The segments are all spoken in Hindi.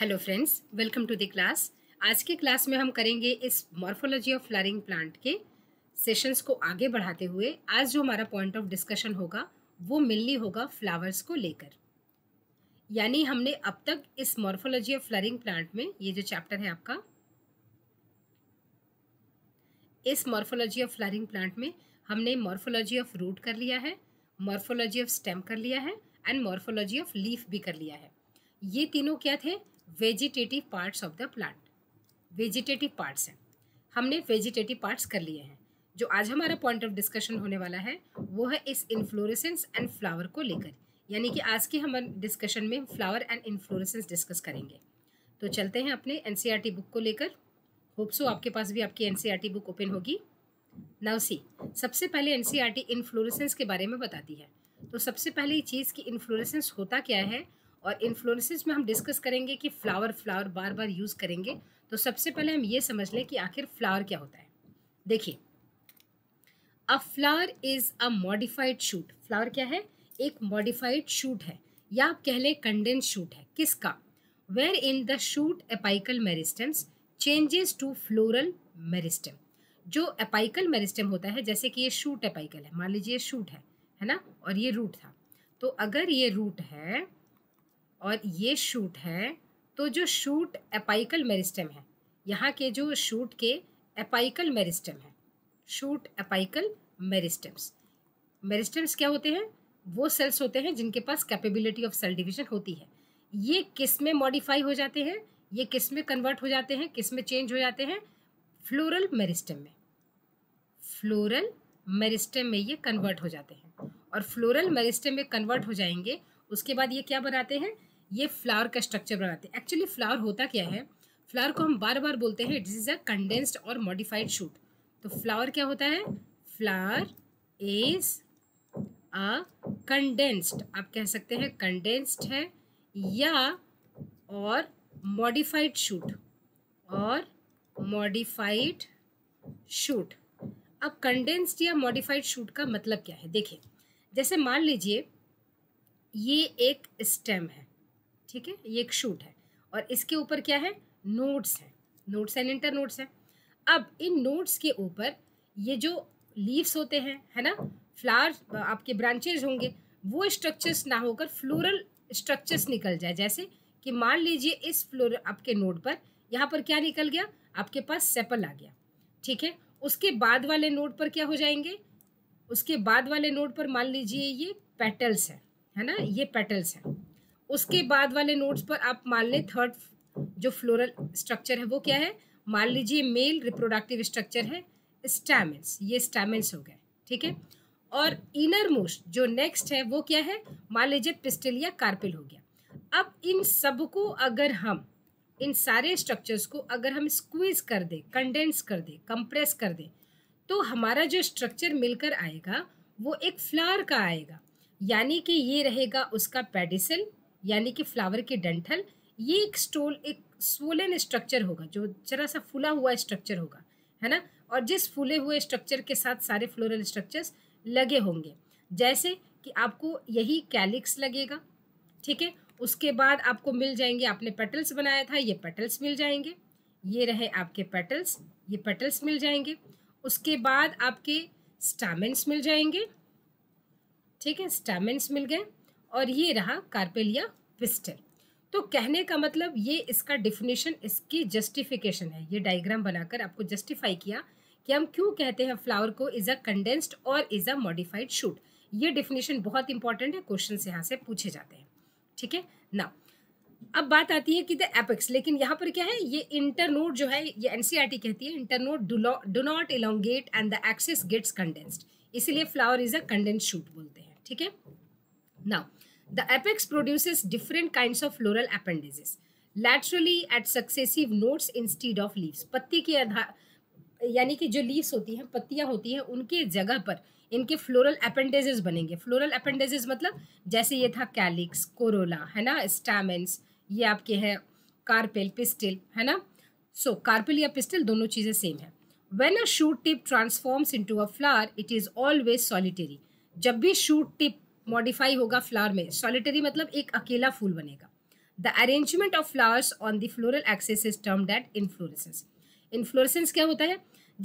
Hello friends welcome to the class आज के क्लास में हम करेंगे इस मॉर्फोलॉजी ऑफ फ्लारिंग प्लांट के सेशंस को आगे बढ़ाते हुए आज जो हमारा पॉइंट ऑफ डिस्कशन होगा वो मिलनी होगा फ्लावर्स को लेकर यानी हमने अब तक इस मॉर्फोलॉजी ऑफ फ्लारिंग प्लांट में ये जो चैप्टर है आपका इस मॉर्फोलॉजी ऑफ फ्लारिंग प्लांट में हमने मॉर्फोलॉजी ऑफ रूट कर लिया है मॉर्फोलॉजी ऑफ स्टेम कर लिया है एंड मॉर्फोलॉजी ऑफ लीफ भी कर लिया है ये तीनों क्या थे vegetative parts of the plant vegetative parts हैं हमने वेजिटेटिव पार्ट्स कर लिए हैं जो आज हमारा पॉइंट ऑफ डिस्कशन होने वाला है वो है इस इन्फ्लोरेसेंस एंड फ्लावर को लेकर यानी कि आज के हम डिस्कशन में फ्लावर एंड इन्फ्लोरेसेंस डिस्कस करेंगे तो चलते हैं अपने एन बुक e को लेकर होप्सो आपके पास भी आपकी एन बुक ओपन होगी सी सबसे पहले एन सी आर टी के बारे में बताती है तो सबसे पहले ये चीज़ कि इन्फ्लोरेसेंस होता क्या है और इन्फ्लोरेसेस में हम डिस्कस करेंगे कि फ्लावर फ्लावर बार बार यूज़ करेंगे तो सबसे पहले हम ये समझ लें कि आखिर फ्लावर क्या होता है देखिए a flower is a modified shoot flower क्या है एक मॉडिफाइड शूट है या आप कह लें कंडेंस शूट है किसका where in the shoot apical meristems changes to floral meristem जो एपाइकल मेरिस्टम होता है जैसे कि ये शूट एपाइकल है मान लीजिए शूट है है ना और ये रूट था तो अगर ये रूट है और ये शूट है तो जो शूट एपाइकल मेरिस्टम है यहाँ के जो शूट के एपाइकल मेरिस्टम है शूट एपाइकल मेरिस्टम्स मेरिस्टम्स क्या होते हैं वो सेल्स होते हैं जिनके पास कैपेबिलिटी ऑफ सेल डिवीजन होती है ये किस में मॉडिफाई हो जाते हैं ये किस में कन्वर्ट हो जाते हैं किस में चेंज हो जाते हैं फ्लोरल मेरिस्टम में फ्लोरल मेरिस्टम में ये कन्वर्ट हो जाते हैं और फ्लोरल मेरिस्टम में कन्वर्ट हो जाएंगे उसके बाद ये क्या बनाते हैं ये फ्लावर का स्ट्रक्चर बनाते हैं एक्चुअली फ्लावर होता क्या है फ्लावर को हम बार बार बोलते हैं इट इज अ कंडेंस्ड और मॉडिफाइड शूट तो फ्लावर क्या होता है फ्लावर इज अ कंडेंस्ड आप कह सकते हैं कंडेंस्ड है या और मॉडिफाइड शूट और मॉडिफाइड शूट अब कंडेंस्ड या मॉडिफाइड शूट का मतलब क्या है देखिए जैसे मान लीजिए ये एक स्टेम है ठीक है ये एक शूट है और इसके ऊपर क्या है नोट्स हैं नोट्स एंड इंटर नोट्स हैं अब इन नोट्स के ऊपर ये जो लीव्स होते हैं है ना फ्लावर्स आपके ब्रांचेज होंगे वो स्ट्रक्चर्स ना होकर फ्लोरल स्ट्रक्चर्स निकल जाए जैसे कि मान लीजिए इस फ्लोर आपके नोट पर यहाँ पर क्या निकल गया आपके पास सेपल आ गया ठीक है उसके बाद वाले नोट पर क्या हो जाएंगे उसके बाद वाले नोट पर मान लीजिए ये पेटल्स हैं है ना ये पेटल्स हैं उसके बाद वाले नोट्स पर आप मान लें थर्ड जो फ्लोरल स्ट्रक्चर है वो क्या है मान लीजिए मेल रिप्रोडक्टिव स्ट्रक्चर है स्टैमेंस ये स्टैमेंस हो गए ठीक है और इनर मोस्ट जो नेक्स्ट है वो क्या है मान लीजिए पिस्टल या कार्पिल हो गया अब इन सब को अगर हम इन सारे स्ट्रक्चर्स को अगर हम स्क्वीज कर दें कंडेंस कर दें कंप्रेस कर दें तो हमारा जो स्ट्रक्चर मिलकर आएगा वो एक फ्लावर का आएगा यानी कि ये रहेगा उसका पेडिसल यानी कि फ्लावर के डंठल ये एक स्टोल एक स्वोलन स्ट्रक्चर होगा जो जरा सा फूला हुआ स्ट्रक्चर होगा है ना और जिस फूले हुए स्ट्रक्चर के साथ सारे फ्लोरल स्ट्रक्चर्स लगे होंगे जैसे कि आपको यही कैलिक्स लगेगा ठीक है उसके बाद आपको मिल जाएंगे आपने पेटल्स बनाया था ये पेटल्स मिल जाएंगे ये रहे आपके पेटल्स ये पेटल्स मिल जाएंगे उसके बाद आपके स्टामेंट्स मिल जाएंगे ठीक है स्टामेंट्स मिल गए और ये रहा कार्पेलिया विस्टर तो कहने का मतलब ये इसका डिफिनेशन इसकी जस्टिफिकेशन है ये डायग्राम बनाकर आपको जस्टिफाई किया कि हम क्यों कहते हैं फ्लावर को इज़ अ कंडेंस्ड और इज़ अ मॉडिफाइड शूट ये डिफिनेशन बहुत इंपॉर्टेंट है क्वेश्चन यहाँ से पूछे जाते हैं ठीक है ना अब बात आती है कि द एपेक्स लेकिन यहाँ पर क्या है ये इंटरनोड जो है ये एनसीईआरटी e कहती है internode do not elongate and the axis gets condensed इसलिए flower is a condense shoot बोलते हैं ठीक है ना The apex produces different kinds of floral appendages laterally at successive nodes instead of leaves पत्ती के आधार यानी कि जो लीव्स होती हैं पत्तियां होती हैं उनके जगह पर इनके फ्लोरल अपेंडेजेस बनेंगे फ्लोरल अपेंडेजेस मतलब जैसे ये था कैलिक्स कोरोला है ना स्टैमेंस ये आपके हैं कार्पेल पिस्टिल है ना सो so, कार्पेल या पिस्टिल दोनों चीज़ें सेम है when a shoot tip transforms into a flower it is always solitary जब भी शूट टिप मॉडिफाई होगा फ्लावर में सॉलिटरी मतलब एक अकेला फूल बनेगा the arrangement of flowers on the floral axis is term that inflorescence inflorescence क्या होता है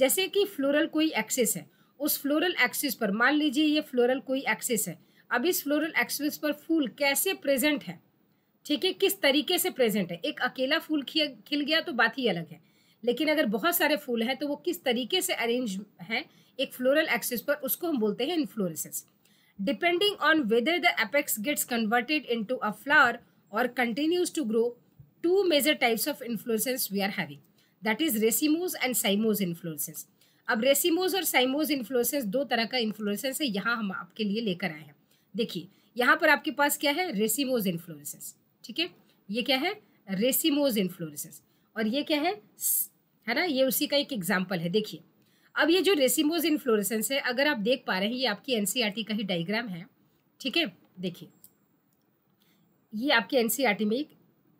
जैसे कि फ्लोरल कोई एक्सेस है उस फ्लोरल एक्सेस पर मान लीजिए ये फ्लोरल कोई एक्सेस है अब इस फ्लोरल एक्सेस पर फूल कैसे प्रेजेंट है ठीक है किस तरीके से प्रेजेंट है एक अकेला फूल खिल गया तो बात ही अलग है लेकिन अगर बहुत सारे फूल हैं तो वो किस तरीके से अरेंज हैं एक फ्लोरल एक्सेस पर उसको हम बोलते हैं inflorescence depending on whether the apex gets converted into a flower or continues to grow, two major types of inflorescence we are having. That is racemose and cymose inflorescence. अब रेसिमोज और साइमोज इन्फ्लोरेसेंस दो तरह का इन्फ्लोरेसेंस है यहाँ हम आपके लिए लेकर आए हैं देखिए यहाँ पर आपके पास क्या है रेसिमोज इन्फ्लोरेसेंस ठीक है ये क्या है रेसिमोज इन्फ्लोरेसेंस और ये क्या है है ना ये उसी का एक एग्जांपल है देखिए अब ये जो रेसिमोज इन्फ्लोरेसेंस है अगर आप देख पा रहे हैं ये आपकी एनसीईआरटी e का ही डायग्राम है ठीक है देखिए ये आपके एनसीईआरटी e में एक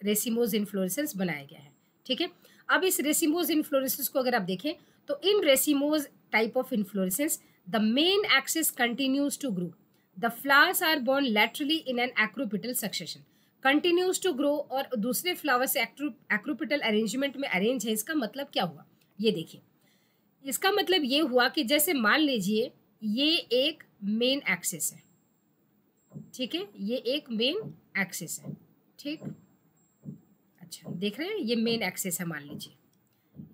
रेसिमोज इन्फ्लोरेसेंस बनाया गया है ठीक है अब इस रेसिमोज इन्फ्लोरेसेंस को अगर आप देखें तो in racemose type of inflorescence the main axis continues to grow the flowers are borne laterally in an acropetal succession continues to grow और दूसरे फ्लावर्स एक्रोपिटल अरेंजमेंट में अरेंज है इसका मतलब क्या हुआ ये देखिए इसका मतलब ये हुआ कि जैसे मान लीजिए ये एक मेन एक्सेस है ठीक है ये एक मेन एक्सेस है ठीक अच्छा देख रहे हैं ये मेन एक्सेस है मान लीजिए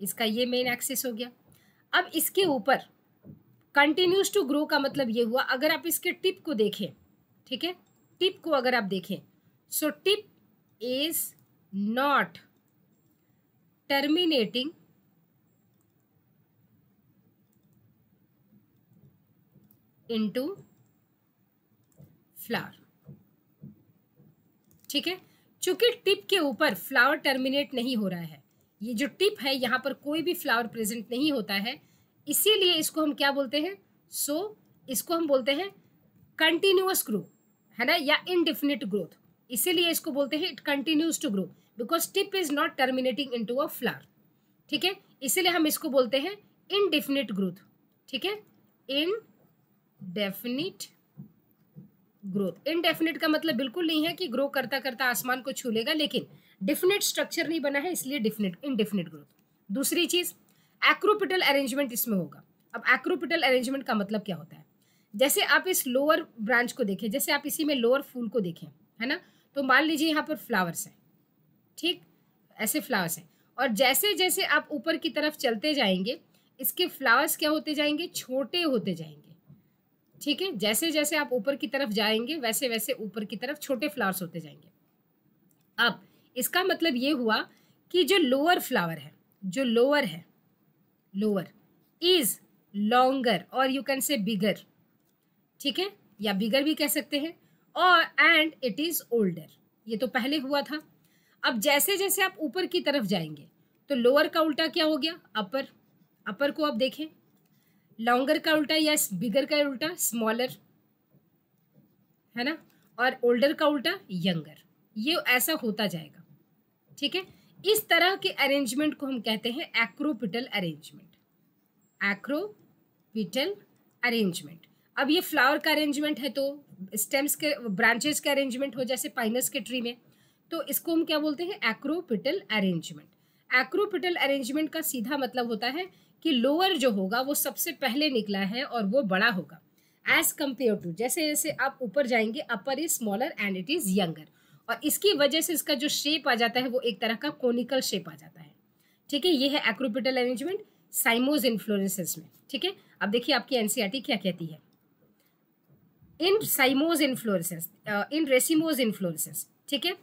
इसका ये मेन एक्सेस हो गया अब इसके ऊपर कंटिन्यूस टू ग्रो का मतलब ये हुआ अगर आप इसके टिप को देखें ठीक है टिप को अगर आप देखें so tip is not terminating into flower ठीक है चूंकि टिप के ऊपर फ्लावर टर्मिनेट नहीं हो रहा है ये जो टिप है यहां पर कोई भी फ्लावर प्रेजेंट नहीं होता है इसीलिए इसको हम क्या बोलते हैं सो so, इसको हम बोलते हैं कंटिन्यूस ग्रो है ना या इनडिफिनिट ग्रोथ इसीलिए इसको बोलते हैं it continues to grow because tip is not terminating into a flower ठीक है इसीलिए हम इसको बोलते हैं इनडिफिनिट ग्रोथ ठीक है इन डेफिनिट ग्रोथ इनडेफिनिट का मतलब बिल्कुल नहीं है कि ग्रो करता करता आसमान को छू लेगा लेकिन डिफिनेट स्ट्रक्चर नहीं बना है इसलिए डिफिनेट इनडेफिनिट ग्रोथ दूसरी चीज एक्रोपिटल अरेंजमेंट इसमें होगा अब एक्रोपिटल अरेंजमेंट का मतलब क्या होता है जैसे आप इस लोअर ब्रांच को देखें जैसे आप इसी में लोअर फूल को देखें है ना तो मान लीजिए यहाँ पर फ्लावर्स हैं ठीक ऐसे फ्लावर्स हैं और जैसे जैसे आप ऊपर की तरफ चलते जाएंगे इसके फ्लावर्स क्या होते जाएंगे छोटे होते जाएंगे ठीक है जैसे जैसे आप ऊपर की तरफ जाएंगे वैसे वैसे ऊपर की तरफ छोटे फ्लावर्स होते जाएंगे अब इसका मतलब ये हुआ कि जो लोअर फ्लावर है जो लोअर है लोअर इज लॉन्गर और यू कैन से बिगर ठीक है या बिगर भी कह सकते हैं और एंड इट इज़ ओल्डर ये तो पहले हुआ था अब जैसे जैसे आप ऊपर की तरफ जाएंगे तो लोअर का उल्टा क्या हो गया अपर अपर को आप देखें लॉन्गर का उल्टा या बिगर का उल्टा स्मॉलर है ना और ओल्डर का उल्टा यंगर ये ऐसा होता जाएगा ठीक है इस तरह के अरेंजमेंट को हम कहते हैं एक्रोपिटल अरेंजमेंट एक्रोपिटल अरेंजमेंट अब ये फ्लावर का अरेंजमेंट है तो स्टेम्स के ब्रांचेस का अरेंजमेंट हो जैसे पाइनस के ट्री में तो इसको हम क्या बोलते हैं एक्रोपिटल अरेंजमेंट एक्रोपिटल अरेंजमेंट का सीधा मतलब होता है कि लोअर जो होगा वो सबसे पहले निकला है और वो बड़ा होगा एज कम्पेयर टू जैसे जैसे आप ऊपर जाएंगे upper is smaller and it is younger और इसकी वजह से इसका जो शेप आ जाता है वो एक तरह का कोनिकल शेप आ जाता है ठीक है ये है एक्रोपिटल अरेंजमेंट साइमोज इन्फ्लोरेंसेस में ठीक है अब देखिए आपकी एनसीआरटी e क्या कहती है इन साइमोज इन्फ्लोरेंसेस इन रेसिमोज इन्फ्लोरेंसेस ठीक है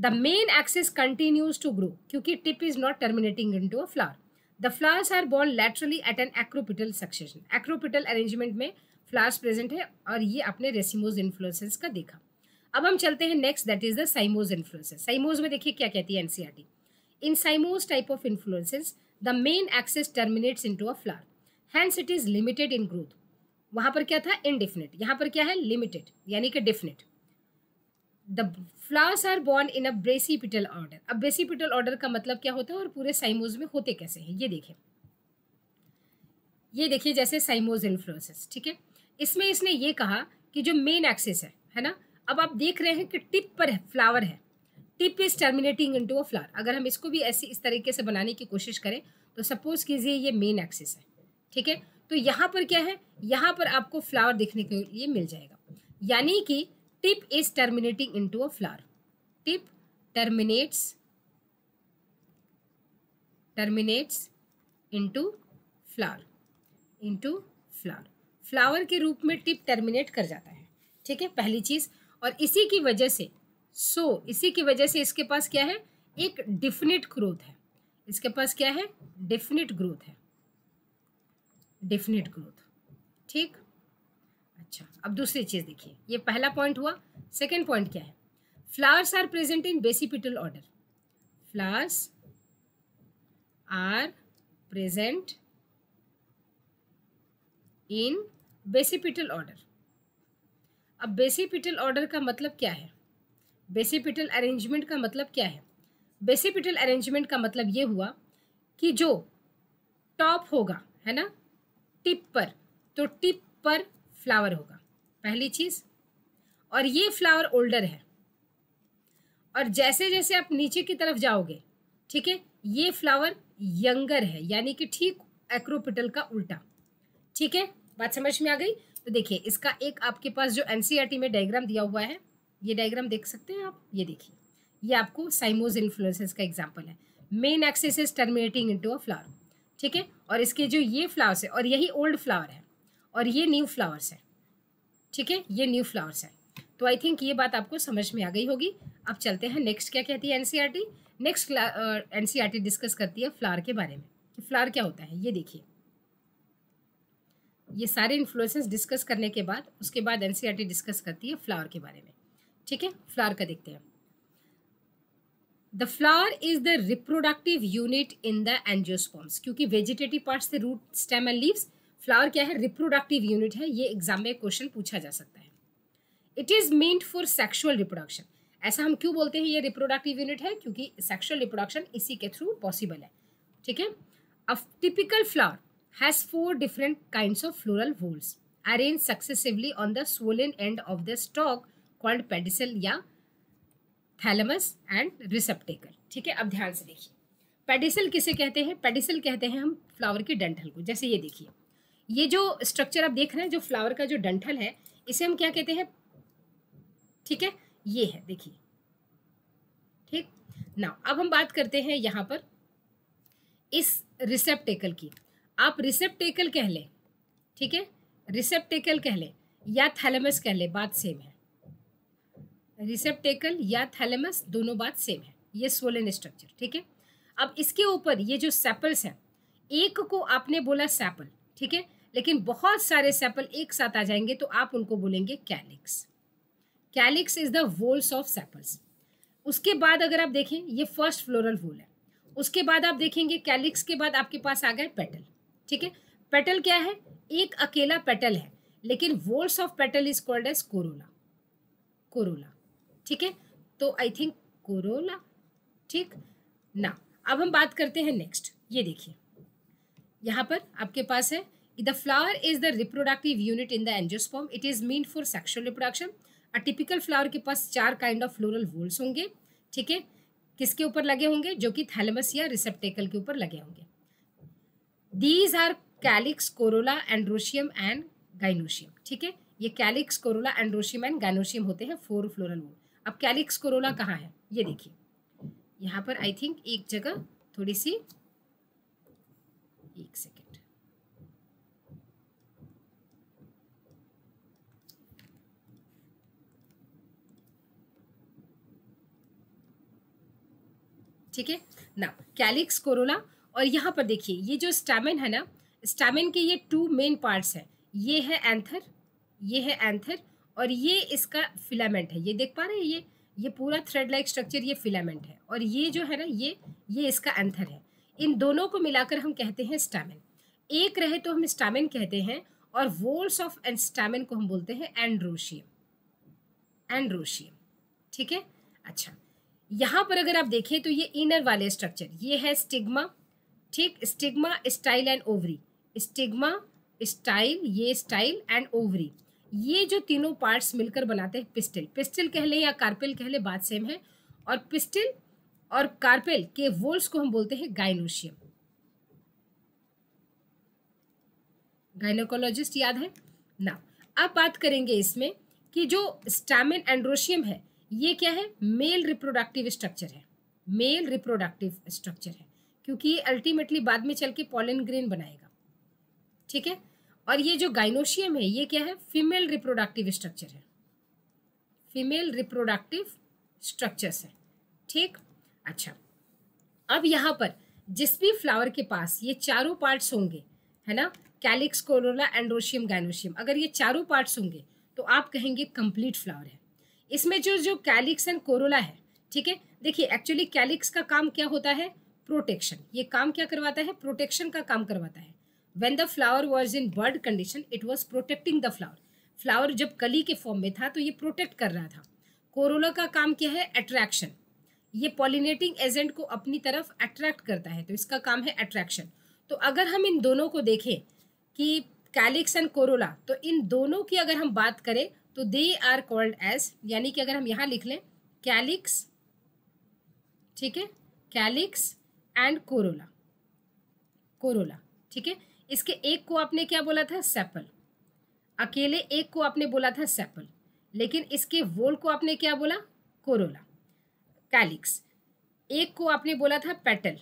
the main axis continues to grow क्योंकि tip is not terminating into a flower the flowers are borne laterally at an acropetal succession acropetal arrangement में फ्लावर्स प्रेजेंट है और ये अपने रेसिमोज इन्फ्लुएंसेस का देखा अब हम चलते हैं next that is the cymose inflorescences cymose में देखिए क्या कहती है NCERT in cymose type of inflorescences the main axis terminates in a flower hence it is limited in growth वहाँ पर क्या था इनडिफिनिट यहाँ पर क्या है लिमिटेड यानी कि definite the flowers are borne in a basipetal order अब ब्रेसीपिटल ऑर्डर का मतलब क्या होता है और पूरे साइमोज में होते कैसे हैं ये देखें ये देखिए जैसे साइमोज इन्फ्लोसेस ठीक है इसमें इसने ये कहा कि जो मेन एक्सिस है है ना अब आप देख रहे हैं कि टिप पर है फ्लावर है tip is terminating into a flower अगर हम इसको भी ऐसी इस तरीके से बनाने की कोशिश करें तो सपोज कीजिए ये मेन एक्सिस है ठीक है तो यहाँ पर क्या है यहाँ पर आपको फ्लावर देखने के लिए मिल जाएगा यानी कि tip is terminating into a flower tip terminates terminates into flower into flower flower के रूप में टिप टर्मिनेट कर जाता है ठीक है पहली चीज़ और इसी की वजह से सो so, इसी की वजह से इसके पास क्या है एक डिफिनिट ग्रोथ है इसके पास क्या है डिफिनिट ग्रोथ है डिफिनिट ग्रोथ ठीक अच्छा अब दूसरी चीज़ देखिए ये पहला पॉइंट हुआ सेकेंड पॉइंट क्या है flowers are present in basipetal order flowers are present in basipetal order अब बेसिपिटल ऑर्डर का मतलब क्या है बेसिपिटल अरेंजमेंट का मतलब क्या है बेसिपिटल अरेंजमेंट का मतलब ये हुआ कि जो टॉप होगा है ना टिप पर तो टिप पर फ्लावर होगा पहली चीज़ और ये फ्लावर ओल्डर है और जैसे जैसे आप नीचे की तरफ जाओगे ठीक है ये फ्लावर यंगर है यानी कि ठीक एक्रोपिटल का उल्टा ठीक है बात समझ में आ गई तो देखिए इसका एक आपके पास जो एनसीईआरटी e में डायग्राम दिया हुआ है ये डायग्राम देख सकते हैं आप ये देखिए ये आपको साइमोज इन्फ्लुएंसेस का एग्जाम्पल है main axis is terminating into a flower ठीक है और इसके जो ये फ्लावर्स है और यही ओल्ड फ्लावर है और ये न्यू फ्लावर्स हैं ठीक है ये न्यू फ्लावर्स हैं तो आई थिंक ये बात आपको समझ में आ गई होगी अब चलते हैं नेक्स्ट क्या कहती है एनसीईआरटी नेक्स्ट एनसीईआरटी डिस्कस करती है फ्लावर के बारे में कि फ्लावर क्या होता है ये देखिए ये सारे इन्फ्लुएंसेस डिस्कस करने के बाद उसके बाद एन डिस्कस e करती है फ्लावर के बारे में ठीक है फ्लावर का देखते हैं the flower is the reproductive unit in the angiosperms क्योंकि vegetative parts the root stem and leaves flower क्या है रिप्रोडक्टिव यूनिट है ये एग्जाम में क्वेश्चन पूछा जा सकता है it is meant for sexual reproduction ऐसा हम क्यों बोलते हैं ये रिप्रोडक्टिव यूनिट है क्योंकि सेक्शुअल रिप्रोडक्शन इसी के थ्रू पॉसिबल है ठीक है a typical flower has four different kind of floral whorls arrange successively on the swollen end of the stalk called pedicel या थैलमस एंड रिसेप्टेकल ठीक है अब ध्यान से देखिए पेडिसल किसे कहते हैं पेडिसल कहते हैं हम फ्लावर के डेंटल को जैसे ये देखिए ये जो स्ट्रक्चर आप देख रहे हैं जो फ्लावर का जो डंठल है इसे हम क्या कहते हैं ठीक है ये है देखिए ठीक ना अब हम बात करते हैं यहां पर इस रिसेप्टेकल की आप रिसेप्टेकल कह लें ठीक है रिसेप्टेकल कह लें या थैलेमस कह लें बात सेम है रिसेप्टेकल या थैलेमस दोनों बात सेम है ये सोलन स्ट्रक्चर ठीक है अब इसके ऊपर ये जो सैपल्स हैं एक को आपने बोला सैपल ठीक है लेकिन बहुत सारे सेपल एक साथ आ जाएंगे तो आप उनको बोलेंगे calyx calyx is the whorls of sepals उसके बाद अगर आप देखें ये फर्स्ट फ्लोरल वोल है उसके बाद आप देखेंगे कैलिक्स के बाद आपके पास आ गए पेटल ठीक है पेटल क्या है एक अकेला पेटल है लेकिन whorls of petal is called as corolla corolla ठीक है तो आई थिंक कोरोला ठीक ना अब हम बात करते हैं नेक्स्ट ये देखिए यहाँ पर आपके पास है The flower is the reproductive unit in the angiosperm. It is meant for sexual reproduction. A typical flower के पास चार काइंड ऑफ फ्लोरल वोल्स होंगे ठीक है किसके ऊपर लगे होंगे जो कि थैलेमस या रिसेप्टेकल के ऊपर लगे होंगे these are calyx corolla androecium and gynoecium ठीक है ये calyx corolla androecium and gynoecium होते हैं फोर फ्लोरल वोल अब कैलिक्स कोरोला कहाँ है ये देखिए यहाँ पर आई थिंक एक जगह थोड़ी सी एक से ठीक है ना कैलिक्स कोरोला और यहाँ पर देखिए ये जो स्टैमिन है ना स्टैमिन के ये टू मेन पार्ट्स हैं ये है एंथर ये है एंथर और ये इसका फिलामेंट है ये देख पा रहे हैं ये ये पूरा थ्रेड लाइक स्ट्रक्चर ये फिलामेंट है और ये जो है ना ये ये इसका एंथर है इन दोनों को मिलाकर हम कहते हैं स्टैमिन एक रहे तो हम स्टैमिन कहते हैं और वोल्स ऑफ स्टैमिन को हम बोलते हैं एंड्रोशियम एंड्रोशियम ठीक है अच्छा यहाँ पर अगर आप देखें तो ये इनर वाले स्ट्रक्चर ये है स्टिग्मा ठीक stigma style and ovary stigma style ये स्टाइल एंड ओवरी ये जो तीनों पार्ट्स मिलकर बनाते हैं पिस्टिल पिस्टिल कह लें या कार्पेल कह लें बात सेम है और पिस्टिल और कार्पेल के वोल्स को हम बोलते हैं गाइनोशियम गाइनोकोलॉजिस्ट याद है ना अब बात करेंगे इसमें कि जो स्टैमिन एंड्रोशियम है ये क्या है मेल रिप्रोडक्टिव स्ट्रक्चर है मेल रिप्रोडक्टिव स्ट्रक्चर है क्योंकि ये अल्टीमेटली बाद में चल के पॉलिन ग्रेन बनाएगा ठीक है और ये जो गाइनोशियम है ये क्या है फीमेल रिप्रोडक्टिव स्ट्रक्चर है फीमेल रिप्रोडक्टिव स्ट्रक्चर्स है ठीक अच्छा अब यहाँ पर जिस भी फ्लावर के पास ये चारों पार्ट्स होंगे है ना कैलिक्स कोरोला एंड्रोशियम गाइनोशियम अगर ये चारों पार्ट्स होंगे तो आप कहेंगे कंप्लीट फ्लावर है इसमें जो जो कैलिक्स एंड कोरोला है ठीक है देखिए एक्चुअली कैलिक्स का काम क्या होता है प्रोटेक्शन ये काम क्या करवाता है प्रोटेक्शन का काम करवाता है when the flower was in bud condition it was protecting the flower flower जब कली के फॉर्म में था तो ये प्रोटेक्ट कर रहा था कोरोला का काम क्या है अट्रैक्शन ये पॉलिनेटिंग एजेंट को अपनी तरफ अट्रैक्ट करता है तो इसका काम है अट्रैक्शन तो अगर हम इन दोनों को देखें कि कैलिक्स एंड कोरोला तो इन दोनों की अगर हम बात करें तो दे आर कॉल्ड एज यानी कि अगर हम यहाँ लिख लें कैलिक्स ठीक है कैलिक्स एंड कोरोला कोरोला ठीक है इसके एक को आपने क्या बोला था सेपल अकेले एक को आपने बोला था सेपल लेकिन इसके वोल को आपने क्या बोला कोरोला कैलिक्स एक को आपने बोला था पेटल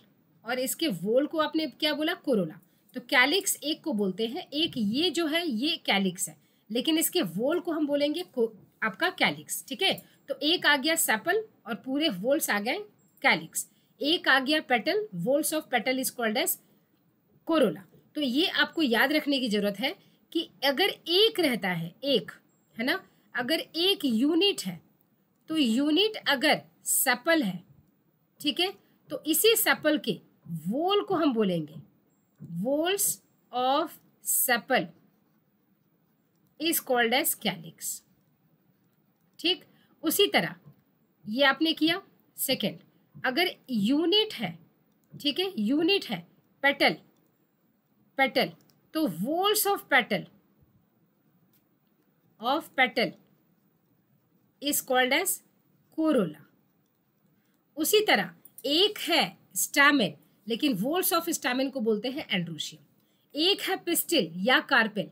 और इसके वोल को आपने क्या बोला कोरोला तो कैलिक्स एक को बोलते हैं एक ये जो है ये कैलिक्स है लेकिन इसके वोल को हम बोलेंगे आपका कैलिक्स ठीक है तो एक आ गया सेपल और पूरे वोल्स आ गए कैलिक्स एक आ गया petal whorls of petal is called as corolla तो ये आपको याद रखने की जरूरत है कि अगर एक रहता है एक है ना अगर एक यूनिट है तो यूनिट अगर सेपल है ठीक है तो इसी सेपल के वोल को हम बोलेंगे whorls of sepal is called as calyx ठीक उसी तरह ये आपने किया सेकेंड अगर यूनिट है ठीक है यूनिट है पेटल पेटल तो whorls of petal of petal is called as corolla उसी तरह एक है स्टैमिन लेकिन वोल्स ऑफ स्टैमिन को बोलते हैं एंड्रोशियम एक है पिस्टिल या कार्पेल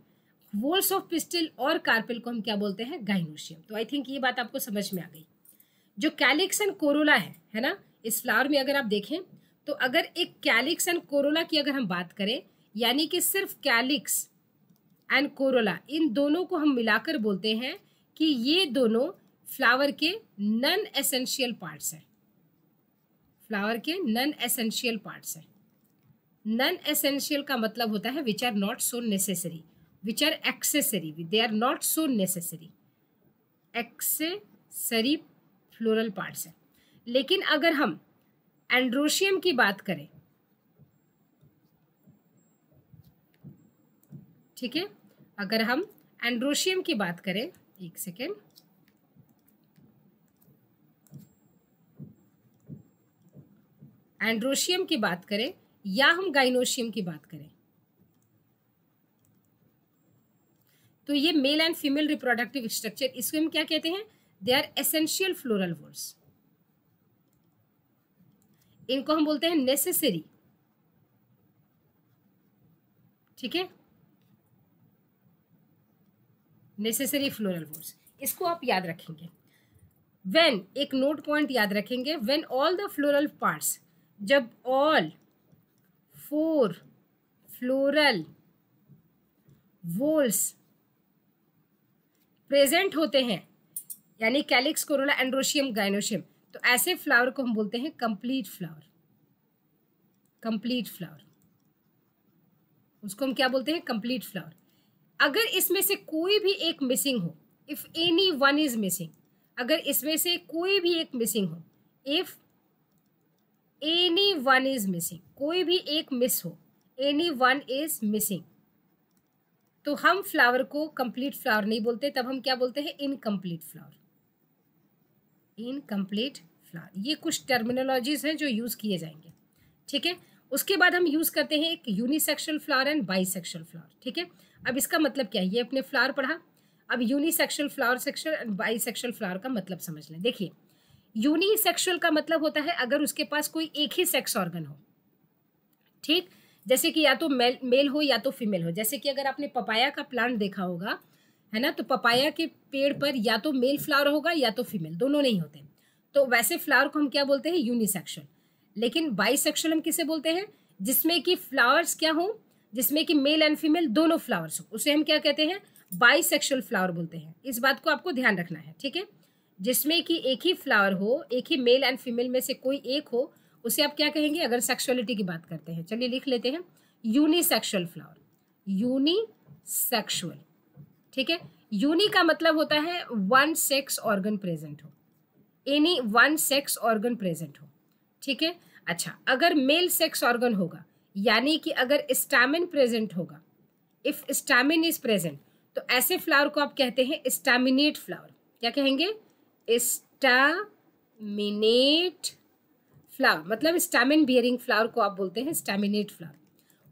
वोल्स ऑफ पिस्टिल और कार्पेल को हम क्या बोलते हैं गाइनोशियम तो आई थिंक ये बात आपको समझ में आ गई जो कैलिक्स एंड कोरोला है है ना इस फ्लावर में अगर आप देखें तो अगर एक कैलिक्स एंड कोरोला की अगर हम बात करें यानी कि सिर्फ कैलिक्स एंड कोरोला इन दोनों को हम मिलाकर बोलते हैं कि ये दोनों फ्लावर के नन एसेंशियल पार्ट्स हैं फ्लावर के नन एसेंशियल पार्ट्स हैं नन एसेंशियल का मतलब होता है which are not so necessary are accessory accessory they are not so necessary accessory floral parts हैं लेकिन अगर हम एंड्रोशियम की बात करें ठीक है अगर हम एंड्रोशियम की बात करें एक सेकेंड एंड्रोशियम की बात करें या हम गाइनोशियम की बात करें तो ये male and female reproductive structure इसको हम क्या कहते हैं they are essential floral whorls इनको हम बोलते हैं नेसेसरी ठीक है नेसेसरी फ्लोरल वर्ड्स इसको आप याद रखेंगे वेन एक नोट पॉइंट याद रखेंगे when all the floral parts जब all four floral whorls present होते हैं यानी कैलिक्स कोरोला एंड्रोशियम गाइनोशियम तो ऐसे फ्लावर को हम बोलते हैं कंप्लीट फ्लावर कंप्लीट फ्लावर उसको हम क्या बोलते हैं कंप्लीट फ्लावर अगर इसमें से कोई भी एक मिसिंग हो if any one is missing अगर इसमें से कोई भी एक मिसिंग हो if any one is missing कोई भी एक मिस हो एनी वन इज मिसिंग तो हम फ्लावर को कंप्लीट फ्लावर नहीं बोलते तब हम क्या बोलते हैं इनकम्प्लीट फ्लावर इनकम्प्लीट फ्लावर ये कुछ टर्मिनोलॉजीज हैं जो यूज़ किए जाएंगे ठीक है उसके बाद हम यूज़ करते हैं एक unisexual flower and bisexual flower ठीक है अब इसका मतलब क्या है ये अपने फ्लावर पढ़ा अब unisexual flower sexual and sexual flower का मतलब समझ लें देखिए यूनिसेक्शुअल का मतलब होता है अगर उसके पास कोई एक ही सेक्स ऑर्गन हो ठीक जैसे कि या तो मेल मेल हो या तो फीमेल हो जैसे कि अगर आपने पपाया का प्लांट देखा होगा है ना तो पपाया के पेड़ पर या तो मेल फ्लावर होगा या तो फीमेल दोनों नहीं होते तो वैसे फ्लावर को हम क्या बोलते हैं यूनिसेक्शुअल लेकिन बाइसेक्शुअल हम किसे बोलते हैं जिसमें कि फ्लावर्स क्या हों जिसमें कि मेल एंड फीमेल दोनों फ्लावर्स हो उसे हम क्या कहते हैं बाइसेक्शुअल फ्लावर बोलते हैं इस बात को आपको ध्यान रखना है ठीक है जिसमें कि एक ही फ्लावर हो एक ही मेल एंड फीमेल में से कोई एक हो उसे आप क्या कहेंगे अगर सेक्सुअलिटी की बात करते हैं चलिए लिख लेते हैं यूनिसेक्सुअल फ्लावर यूनिसेक्सुअल ठीक है यूनि का मतलब होता है वन सेक्स ऑर्गन प्रेजेंट हो any one sex organ present हो ठीक है अच्छा अगर मेल सेक्स ऑर्गन होगा यानी कि अगर स्टामिन प्रेजेंट होगा इफ स्टामिन इज प्रेजेंट तो ऐसे फ्लावर को आप कहते हैं स्टामिनेट फ्लावर क्या कहेंगे स्टामिनेट फ्लावर मतलब स्टैमिन बियरिंग फ्लावर को आप बोलते हैं स्टैमिनेट फ्लावर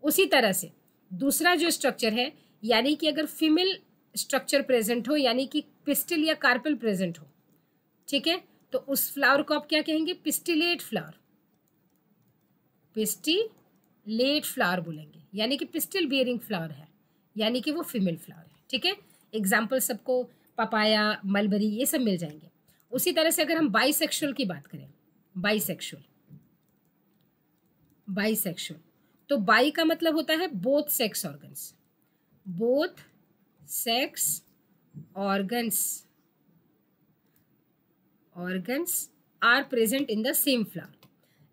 उसी तरह से दूसरा जो स्ट्रक्चर है यानी कि अगर फीमेल स्ट्रक्चर प्रेजेंट हो यानी कि पिस्टिल या कार्पल प्रेजेंट हो ठीक है तो उस फ्लावर को आप क्या कहेंगे पिस्टिलेट फ्लावर पिस्टिलेट फ्लावर बोलेंगे यानी कि पिस्टिल बियरिंग फ्लावर है यानी कि वो फीमेल फ्लावर है ठीक है एग्जाम्पल सबको पपाया मलबरी ये सब मिल जाएंगे उसी तरह से अगर हम बाइसेक्सुअल की बात करें सेक्शुअल सेक्शुअल तो बाई का मतलब होता है both sex organs both sex organs organs are present in the same flower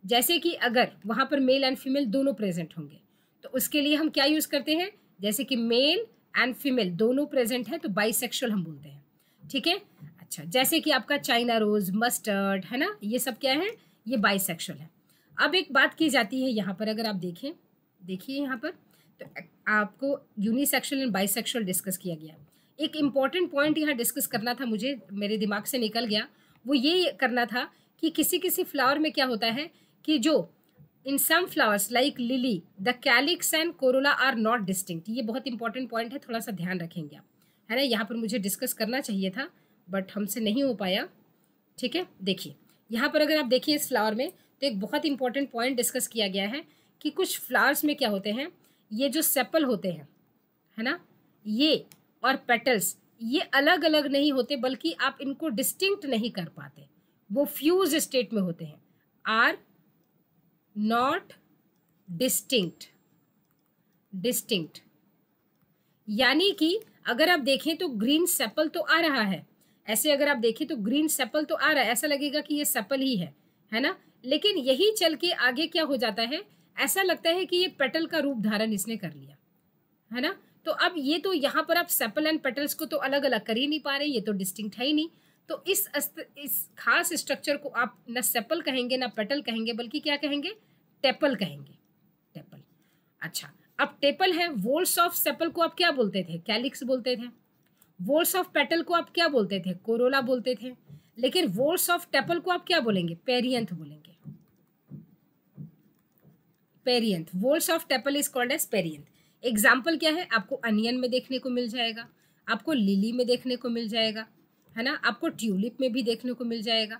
जैसे कि अगर वहाँ पर मेल एंड फीमेल दोनों प्रेजेंट होंगे तो उसके लिए हम क्या यूज़ करते हैं जैसे कि मेल एंड फीमेल दोनों प्रेजेंट है तो बाइसेक्सुअल हम बोलते हैं ठीक है अच्छा जैसे कि आपका चाइना रोज मस्टर्ड है ना ये सब क्या है ये बाइसेक्सुअल है अब एक बात की जाती है यहाँ पर अगर आप देखें देखिए यहाँ पर तो आपको यूनिसेक्शुअल एंड बाइसेक्सुअल डिस्कस किया गया एक इम्पॉर्टेंट पॉइंट यहाँ डिस्कस करना था मुझे मेरे दिमाग से निकल गया वो ये करना था कि किसी किसी फ्लावर में क्या होता है कि जो in some flowers like lily the calyx and corolla are not distinct ये बहुत इंपॉर्टेंट पॉइंट है थोड़ा सा ध्यान रखेंगे आप है ना यहाँ पर मुझे डिस्कस करना चाहिए था बट हमसे नहीं हो पाया ठीक है देखिए यहाँ पर अगर आप देखिए इस फ्लावर में तो एक बहुत इंपॉर्टेंट पॉइंट डिस्कस किया गया है कि कुछ फ्लावर्स में क्या होते हैं ये जो सेप्पल होते हैं है ना ये और पेटल्स ये अलग अलग नहीं होते बल्कि आप इनको डिस्टिंक्ट नहीं कर पाते वो फ्यूज स्टेट में होते हैं आर नॉट डिस्टिंक्ट डिस्टिंक्ट यानी कि अगर आप देखें तो ग्रीन सेप्पल तो आ रहा है ऐसे अगर आप देखें तो ग्रीन सेप्पल तो आ रहा है ऐसा लगेगा कि ये सेप्पल ही है है ना लेकिन यही चल के आगे क्या हो जाता है ऐसा लगता है कि ये पेटल का रूप धारण इसने कर लिया है ना तो अब ये तो यहाँ पर आप सेपल एंड पेटल्स को तो अलग अलग कर ही नहीं पा रहे ये तो डिस्टिंक्ट है ही नहीं तो इस अस्त, इस खास स्ट्रक्चर को आप ना सेपल कहेंगे ना पेटल कहेंगे बल्कि क्या कहेंगे टेपल कहेंगे टेपल अच्छा अब टेपल है वोल्स ऑफ सेपल को आप क्या बोलते थे कैलिक्स बोलते थे वोल्स ऑफ पेटल को आप क्या बोलते थे कोरोला बोलते थे लेकिन वोल्स ऑफ टेपल को आप क्या बोलेंगे पेरियंथ बोलेंगे perianth whorls of tepal is called as perianth example क्या है आपको अनियन में देखने को मिल जाएगा आपको लिली में देखने को मिल जाएगा है ना आपको ट्यूलिप में भी देखने को मिल जाएगा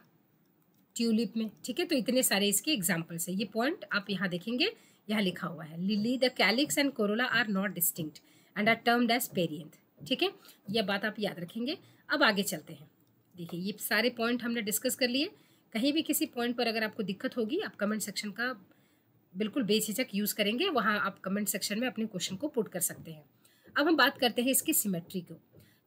ट्यूलिप में ठीक है तो इतने सारे इसके एग्जाम्पल्स है ये पॉइंट आप यहाँ देखेंगे यहाँ लिखा हुआ है lily the calyx and corolla are not distinct and are termed as perianth ठीक है यह बात आप याद रखेंगे अब आगे चलते हैं देखिए ये सारे पॉइंट हमने डिस्कस कर लिए कहीं भी किसी पॉइंट पर अगर आपको दिक्कत होगी आप कमेंट सेक्शन का बिल्कुल बेझिझक यूज़ करेंगे वहाँ आप कमेंट सेक्शन में अपने क्वेश्चन को पुट कर सकते हैं अब हम बात करते हैं इसकी सिमेट्री को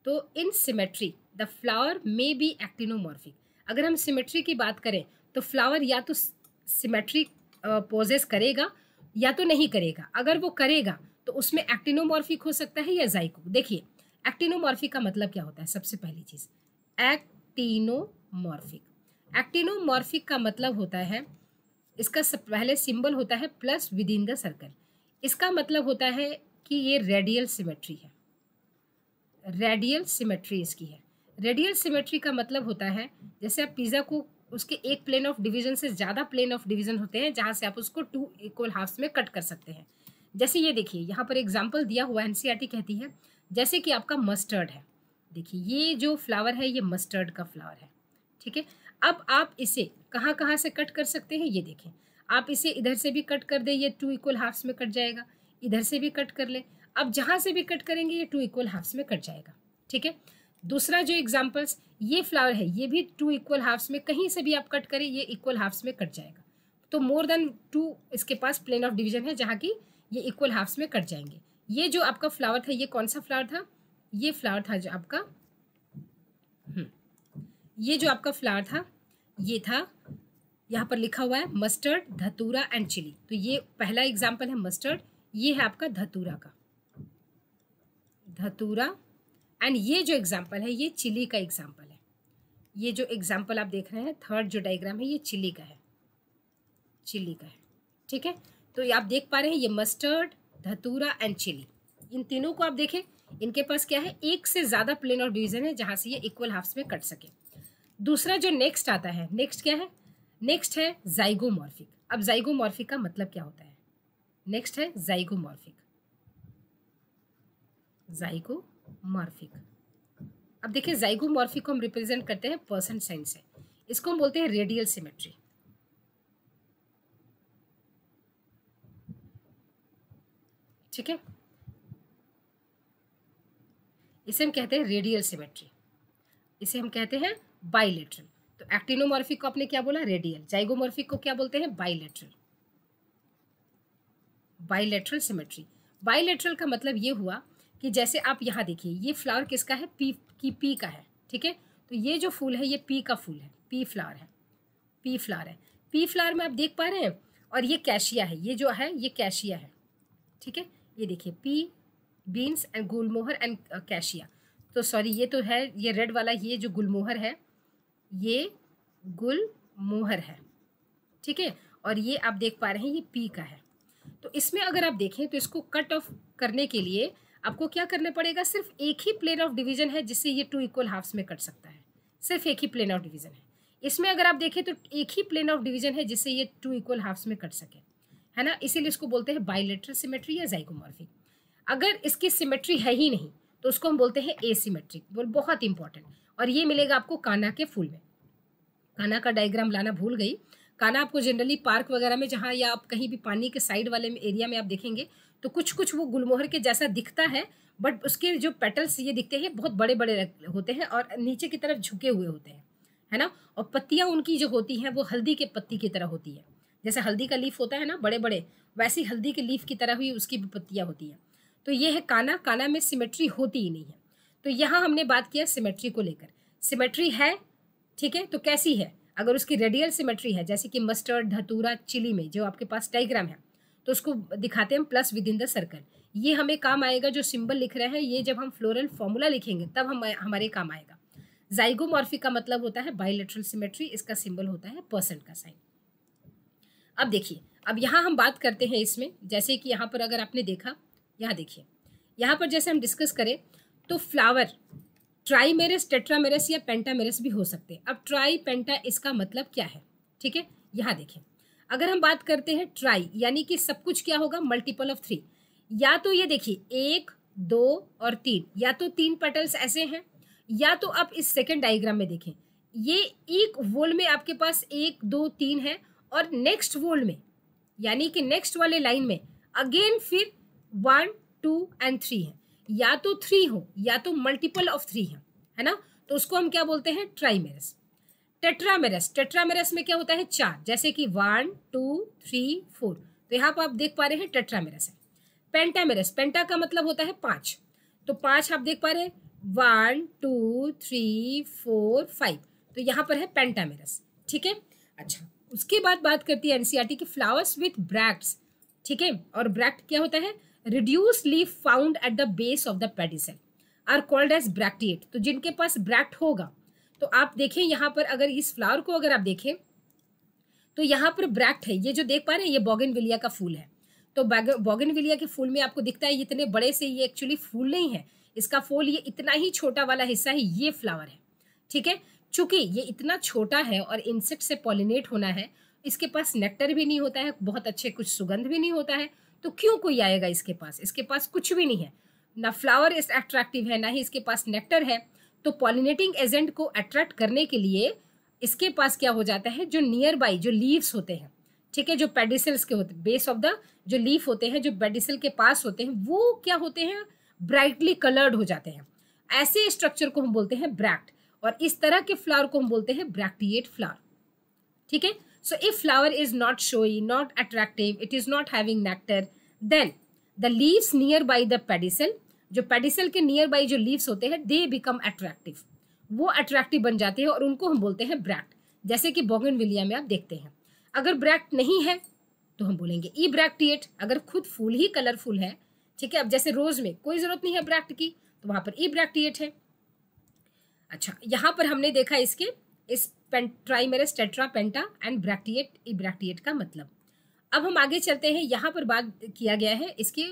तो in symmetry the flower may be actinomorphic अगर हम सिमेट्री की बात करें तो फ्लावर या तो सिमेट्री पोजेस करेगा या तो नहीं करेगा अगर वो करेगा तो उसमें एक्टिनोमॉर्फिक हो सकता है या जाइको देखिए एक्टिनोमॉर्फिक का मतलब क्या होता है सबसे पहली चीज़ एक्टिनोमॉर्फिक एक्टिनोमॉर्फिक का मतलब होता है इसका पहले सिंबल होता है plus within the circle इसका मतलब होता है कि ये रेडियल सिमेट्री है रेडियल सिमेट्री इसकी है रेडियल सिमेट्री का मतलब होता है जैसे आप पिज़्ज़ा को उसके एक प्लेन ऑफ डिवीजन से ज़्यादा प्लेन ऑफ डिवीजन होते हैं जहाँ से आप उसको टू इक्वल हाफ्स में कट कर सकते हैं जैसे ये देखिए यहाँ पर एग्जाम्पल दिया हुआ एन कहती है जैसे कि आपका मस्टर्ड है देखिए ये जो फ्लावर है ये मस्टर्ड का फ्लावर है ठीक है अब आप इसे कहाँ कहाँ से कट कर सकते हैं ये देखें आप इसे इधर से भी कट कर दें ये टू इक्वल हाफ्स में कट जाएगा इधर से भी कट कर लें अब जहाँ से भी कट करेंगे ये टू इक्वल हाफ्स में कट जाएगा ठीक है दूसरा जो एग्जाम्पल्स ये फ्लावर है ये भी टू इक्वल हाफ्स में कहीं से भी आप कट करें ये इक्वल हाफ्स में कट जाएगा तो मोर देन टू इसके पास प्लेन ऑफ डिवीजन है जहाँ की ये इक्वल हाफ्स में कट जाएंगे ये जो आपका फ्लावर था ये कौन सा फ्लावर था ये फ्लावर था जो आपका हम्म, ये जो आपका फ्लावर था ये था यहाँ पर लिखा हुआ है मस्टर्ड धतूरा एंड चिली तो ये पहला एग्जाम्पल है मस्टर्ड ये है आपका धतूरा का धतूरा एंड ये जो एग्जाम्पल है ये चिली का एग्जाम्पल है ये जो एग्जाम्पल आप देख रहे हैं थर्ड जो डायग्राम है ये चिली का है चिली का है ठीक है तो आप देख पा रहे हैं ये मस्टर्ड धतूरा एंड चिली इन तीनों को आप देखें इनके पास क्या है एक से ज़्यादा प्लेन और डिवीज़न है जहाँ से ये इक्वल हाफ्स में कट सके दूसरा जो नेक्स्ट आता है नेक्स्ट क्या है नेक्स्ट है जाइगोमॉर्फिक अब जाइगोमॉर्फिक का मतलब क्या होता है नेक्स्ट है जाइगोमॉर्फिक जाइगोमॉर्फिक अब देखिए जाइगोमॉर्फिक को हम रिप्रेजेंट करते हैं पर्सन साइन से इसको हम बोलते हैं रेडियल सिमेट्री ठीक है इसे हम कहते हैं रेडियल सिमेट्री इसे हम कहते हैं बाइलेटरल तो एक्टिनोमॉर्फिक को आपने क्या बोला रेडियल जाइगोमॉर्फिक को क्या बोलते हैं बाइलेटरल बाइलेटरल सिमेट्री बाइलेटरल का मतलब ये हुआ कि जैसे आप यहाँ देखिए ये फ्लावर किसका है पी की पी का है ठीक है तो ये जो फूल है ये पी का फूल है पी फ्लावर है पी फ्लावर है पी फ्लावर में आप देख पा रहे हैं और ये कैशिया है ये जो है ये कैशिया है ठीक है ये देखिए pea beans and gulmohar and cassia तो सॉरी ये तो है ये रेड वाला ये जो गुलमोहर है ये गुल मोहर है ठीक है और ये आप देख पा रहे हैं ये पी का है तो इसमें अगर आप देखें तो इसको कट ऑफ करने के लिए आपको क्या करना पड़ेगा सिर्फ एक ही प्लेन ऑफ डिवीजन है जिससे ये टू इक्वल हाफ्स में कट सकता है सिर्फ एक ही प्लेन ऑफ डिवीजन है इसमें अगर आप देखें तो एक ही प्लेन ऑफ डिवीजन है जिससे ये टू इक्वल हाफ्स में कट सके है ना इसीलिए इसको बोलते हैं बायोलेटरल सिमेट्री या जाइकोमॉर्फिक अगर इसकी सिमेट्री है ही नहीं तो उसको हम बोलते हैं ए सिमेट्रिक बहुत इंपॉर्टेंट और ये मिलेगा आपको काना के फूल में काना का डायग्राम लाना भूल गई काना आपको जनरली पार्क वगैरह में जहाँ या आप कहीं भी पानी के साइड वाले में एरिया में आप देखेंगे तो कुछ कुछ वो गुलमोहर के जैसा दिखता है बट उसके जो पेटल्स ये दिखते हैं बहुत बड़े बड़े होते हैं और नीचे की तरफ झुके हुए होते हैं है ना और पत्तियाँ उनकी जो होती हैं वो हल्दी के पत्ती की तरह होती है जैसे हल्दी का लीफ होता है ना बड़े बड़े वैसी हल्दी के लीफ की तरह ही उसकी भी पत्तियाँ होती हैं तो ये है काना काना में सिमेट्री होती ही नहीं है तो यहाँ हमने बात किया सिमेट्री को लेकर सिमेट्री है ठीक है तो कैसी है अगर उसकी रेडियल सिमेट्री है जैसे कि मस्टर्ड धतूरा चिली में जो आपके पास डाइग्राम है तो उसको दिखाते हैं plus within the circle ये हमें काम आएगा जो सिंबल लिख रहे हैं ये जब हम फ्लोरल फॉर्मूला लिखेंगे तब हम हमारे काम आएगा जाइगोमॉर्फी का मतलब होता है बायोलेट्रल सिमेट्री इसका सिंबल होता है परसेंट का साइन अब देखिए अब यहाँ हम बात करते हैं इसमें जैसे कि यहाँ पर अगर आपने देखा यहाँ देखिए यहाँ पर जैसे हम डिस्कस करें तो flower trimerous tetramerous या पेंटा मेरेस भी हो सकते हैं अब ट्राई पेंटा इसका मतलब क्या है ठीक है यहाँ देखें अगर हम बात करते हैं ट्राई यानी कि सब कुछ क्या होगा मल्टीपल ऑफ थ्री या तो ये देखिए एक दो और तीन या तो तीन पेटल्स ऐसे हैं या तो आप इस सेकेंड डाइग्राम में देखें ये एक वोल में आपके पास एक दो तीन है और नेक्स्ट वोल में यानी कि नेक्स्ट वाले लाइन में अगेन फिर वन टू एंड थ्री है या तो थ्री हो या तो मल्टीपल ऑफ थ्री है है ना तो उसको हम क्या बोलते हैं ट्राइमेरस टेट्रामेरस टेट्रामेरस में क्या होता है चार जैसे कि वन टू थ्री फोर तो यहाँ पर आप देख पा रहे हैं टेट्रामेरस है पेंटामेरस पेंटा का मतलब होता है पाँच तो पाँच आप देख पा रहे हैं one two three four five तो यहाँ पर है पेंटामेरस ठीक है अच्छा उसके बाद बात करती है एनसीईआरटी e की फ्लावर्स विथ ब्रैक्ट्स ठीक है और ब्रैक्ट क्या होता है reduce leaf found at the base of the pedicel are called as bracteate तो जिनके पास ब्रैक्ट होगा तो आप देखें यहाँ पर अगर इस फ्लावर को अगर आप देखें तो यहाँ पर ब्रैक्ट है ये जो देख पा रहे हैं ये बॉगन का फूल है तो बॉगन के फूल में आपको दिखता है इतने बड़े से ये एक्चुअली फूल नहीं है इसका फूल ये इतना ही छोटा वाला हिस्सा है ये फ्लावर है ठीक है चूंकि ये इतना छोटा है और इंसेक्ट से पॉलिनेट होना है इसके पास नेक्टर भी नहीं होता है बहुत अच्छे कुछ सुगंध भी नहीं होता है तो क्यों कोई आएगा इसके पास इसके पास कुछ भी नहीं है ना फ्लावर इस अट्रैक्टिव है ना ही इसके पास नेक्टर है तो पॉलिनेटिंग एजेंट को अट्रैक्ट करने के लिए इसके पास क्या हो जाता है जो नियर बाई जो लीव्स होते हैं ठीक है जो पेडिसल्स के होते बेस ऑफ द जो लीफ होते हैं जो पेडिसल के पास होते हैं वो क्या होते हैं ब्राइटली कलर्ड हो जाते हैं ऐसे स्ट्रक्चर को हम बोलते हैं ब्रैक्ट और इस तरह के फ्लावर को हम बोलते हैं ब्रैक्टिएट फ्लावर ठीक है So if flower is not showy, not attractive, it is not having nectar, then the leaves nearby the pedicel, जो पेडिसल के नियर बाई जो लीव्स होते हैं दे बिकम अट्रैक्टिव वो अट्रैक्टिव बन जाते हैं और उनको हम बोलते हैं ब्रैक्ट जैसे कि बॉगन में आप देखते हैं अगर ब्रैक्ट नहीं है तो हम बोलेंगे ई ब्रैक्टिएट अगर खुद फूल ही कलरफुल है ठीक है अब जैसे रोज में कोई ज़रूरत नहीं है ब्रैक्ट की तो वहाँ पर ई ब्रैक्टिएट है अच्छा यहाँ पर हमने देखा इसके इस trimerous tetra penta and bracteate ebracteate का मतलब अब हम आगे चलते हैं यहाँ पर बात किया गया है इसके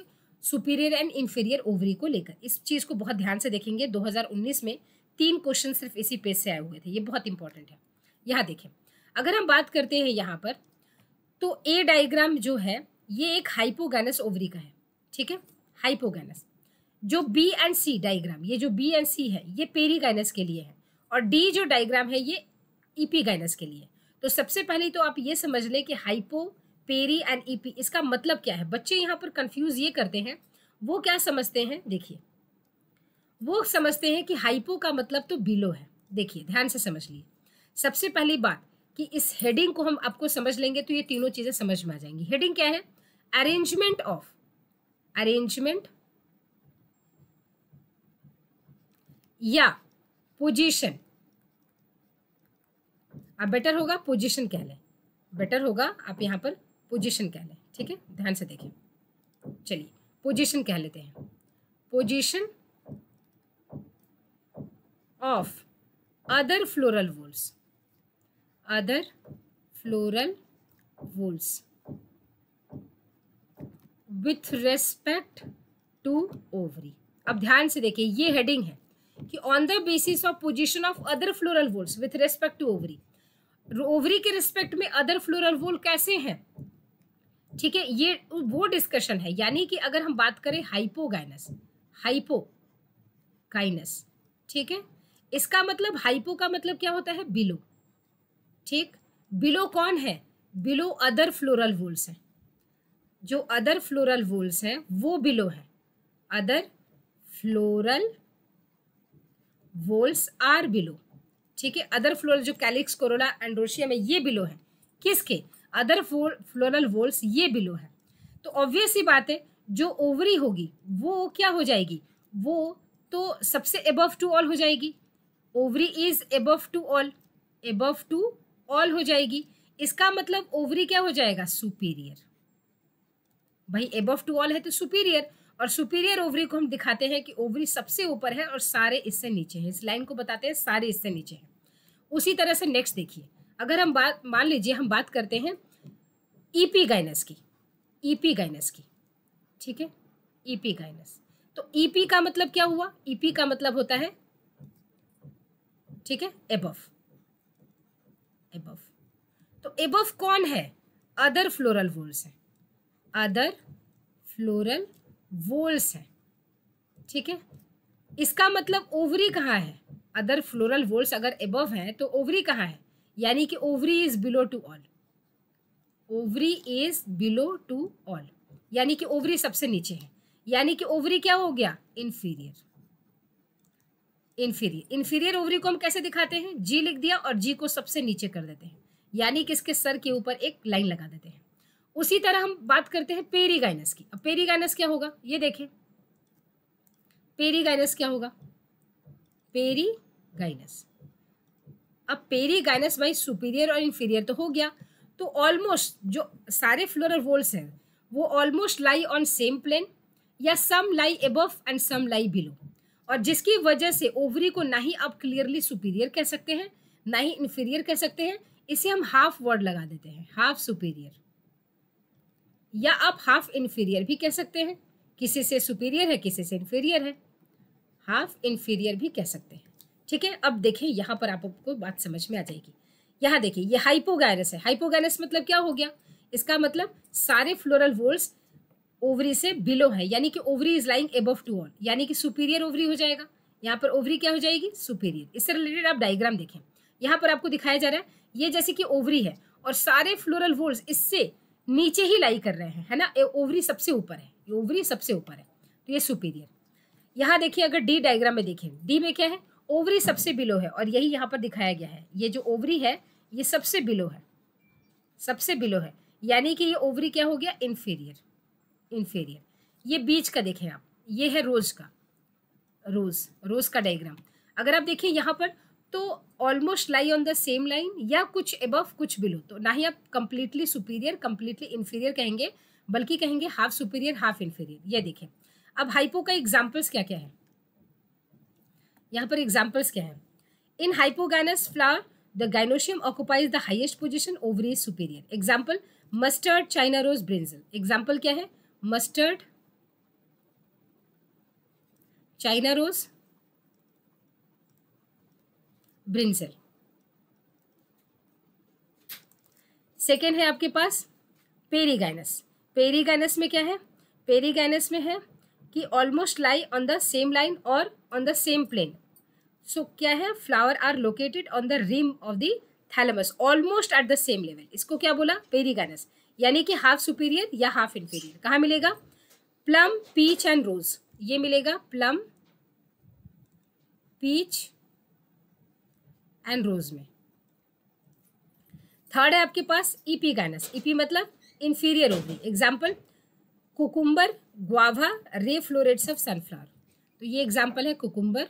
सुपीरियर एंड इन्फीरियर ओवरी को लेकर इस चीज़ को बहुत ध्यान से देखेंगे 2019 में तीन क्वेश्चन सिर्फ इसी पेज से आए हुए थे ये बहुत इंपॉर्टेंट है यहाँ देखें अगर हम बात करते हैं यहाँ पर तो ए डायग्राम जो है ये एक हाइपोगैनस ओवरी का है ठीक है हाइपोगैनस जो बी एंड सी डायग्राम ये जो बी एंड सी है ये पेरीगाइनस के लिए है और डी जो डायग्राम है ये ईपी e गाइनस के लिए तो सबसे पहले तो आप ये समझ लें कि हाइपो पेरी एंड ईपी इसका मतलब क्या है बच्चे यहाँ पर कंफ्यूज ये करते हैं वो क्या समझते हैं देखिए वो समझते हैं कि हाइपो का मतलब तो बिलो है देखिए ध्यान से समझ लिए सबसे पहली बात कि इस हेडिंग को हम आपको समझ लेंगे तो ये तीनों चीज़ें समझ में आ जाएंगी हेडिंग क्या है अरेंजमेंट ऑफ अरेंजमेंट या पोजीशन आप बेटर होगा पोजिशन कह लें बेटर होगा आप यहाँ पर पोजिशन कह लें ठीक है ध्यान से देखें चलिए पोजिशन कह लेते हैं position of other floral whorls other floral whorls with respect to ovary अब ध्यान से देखिए ये हेडिंग है कि on the basis of position of other floral whorls with respect to ovary ovary के रिस्पेक्ट में अदर फ्लोरल वोल कैसे हैं ठीक है ये वो डिस्कशन है यानी कि अगर हम बात करें हाइपोगाइनस हाइपोगाइनस ठीक है इसका मतलब हाइपो का मतलब क्या होता है बिलो ठीक बिलो कौन है बिलो अदर फ्लोरल वोल्स हैं जो अदर फ्लोरल वोल्स हैं वो बिलो हैं other floral whorls are below ठीक है अदर फ्लोरल जो कैलिक्स कोरोला एंड्रोशिया में ये बिलो है किसके अदर फ्लोरल वोल्स ये बिलो है तो ऑब्वियस ही बात है जो ओवरी होगी वो क्या हो जाएगी वो तो सबसे एबव टू ऑल हो जाएगी ovary is above to all above to all हो जाएगी इसका मतलब ओवरी क्या हो जाएगा सुपीरियर भाई एबव टू ऑल है तो सुपीरियर और सुपीरियर ओवरी को हम दिखाते हैं कि ओवरी सबसे ऊपर है और सारे इससे नीचे हैं इस लाइन को बताते हैं सारे इससे नीचे हैं उसी तरह से नेक्स्ट देखिए अगर हम बात मान लीजिए हम बात करते हैं ईपी e गाइनस की ईपी e गाइनस की ठीक है ईपी e गाइनस तो ईपी का मतलब क्या हुआ ईपी का मतलब होता है ठीक है एबव एबव तो एबव कौन है अदर फ्लोरल वोल्स है अदर फ्लोरल वोल्स है ठीक है इसका मतलब ओवरी कहाँ है अदर फ्लोरल वोल्स अगर एबव हैं तो ओवरी कहाँ है यानी कि ovary is below to all ovary is below to all यानी कि ओवरी सबसे नीचे है यानी कि ओवरी क्या हो गया इन्फीरियर इन्फीरियर इन्फीरियर ओवरी को हम कैसे दिखाते हैं जी लिख दिया और जी को सबसे नीचे कर देते हैं यानी कि इसके सर के ऊपर एक लाइन लगा देते हैं उसी तरह हम बात करते हैं पेरीगाइनस की अब पेरीगाइनस क्या होगा ये देखें पेरीगाइनस क्या होगा पेरी गाइनस अब पेरी गाइनस भाई सुपीरियर और इन्फीरियर तो हो गया तो ऑलमोस्ट जो सारे फ्लोरल वोल्स हैं वो almost lie on same plane या some lie above and some lie below और जिसकी वजह से ओवरी को ना ही आप क्लियरली सुपीरियर कह सकते हैं ना ही इन्फीरियर कह सकते हैं इसे हम हाफ वर्ड लगा देते हैं हाफ सुपीरियर या आप हाफ इन्फीरियर भी कह सकते हैं किसी से सुपीरियर है किसी से इन्फीरियर है हाफ इन्फीरियर भी कह सकते हैं ठीक है अब देखें यहाँ पर आपको बात समझ में आ जाएगी यहाँ देखिए ये हाइपोगायरस है हाइपोगायरस मतलब क्या हो गया इसका मतलब सारे फ्लोरल वोल्स ओवरी से बिलो है यानी कि ovary is lying above to all यानी कि सुपीरियर ओवरी हो जाएगा यहाँ पर ओवरी क्या हो जाएगी सुपीरियर इससे रिलेटेड आप डायग्राम देखें यहाँ पर आपको दिखाया जा रहा है ये जैसे कि ओवरी है और सारे फ्लोरल वोल्स इससे नीचे ही लाई कर रहे हैं है ना ओवरी सबसे ऊपर है ओवरी सबसे ऊपर है तो ये सुपीरियर यहाँ देखिए अगर डी डायग्राम में देखें डी में क्या है ओवरी सबसे बिलो है और यही यहाँ पर दिखाया गया है ये जो ओवरी है ये सबसे बिलो है सबसे बिलो है यानी कि ये ओवरी क्या हो गया इन्फीरियर इन्फीरियर ये बीच का देखें आप ये है रोज का रोज रोज का डायग्राम अगर आप देखें यहाँ पर तो almost lie on the same line या कुछ एबव कुछ बिलो तो ना ही आप कंप्लीटली सुपीरियर कंप्लीटली इन्फीरियर कहेंगे बल्कि कहेंगे हाफ सुपीरियर हाफ इन्फीरियर ये देखें अब हाइपो का एग्जाम्पल्स क्या क्या है यहाँ पर एग्जाम्पल्स क्या है in hypogynous flower the gynoecium occupies the highest position ovary is superior example mustard China rose brinjal example क्या है mustard China rose brinjal second है आपके पास पेरीगाइनस पेरीगाइनस में क्या है पेरीगाइनस में है कि almost lie on the same line और on the same plane so क्या है flower are located on the rim of the thalamus almost at the same level इसको क्या बोला पेरिगानस यानी कि हाफ सुपीरियर या हाफ इंफीरियर कहाँ मिलेगा प्लम पीच एंड रोज ये मिलेगा प्लम पीच एंड रोज में थर्ड है आपके पास ईपी गानस ईपी मतलब inferior ovary example cucumber guava ray florets of sunflower तो ये एग्जाम्पल है cucumber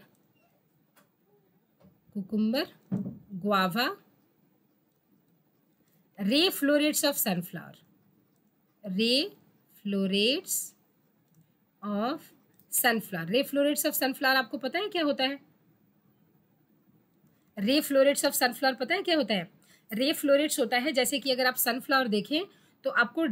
cucumber guava ray florets of sunflower ray florets of sunflower ray florets of sunflower आपको पता है क्या होता है रे फ्लोरेट्स ऑफ सनफ्लावर पता है क्या होता है रे फ्लोरेट्स होता है जैसे कि अगर आप सनफ्लावर देखें तो आपको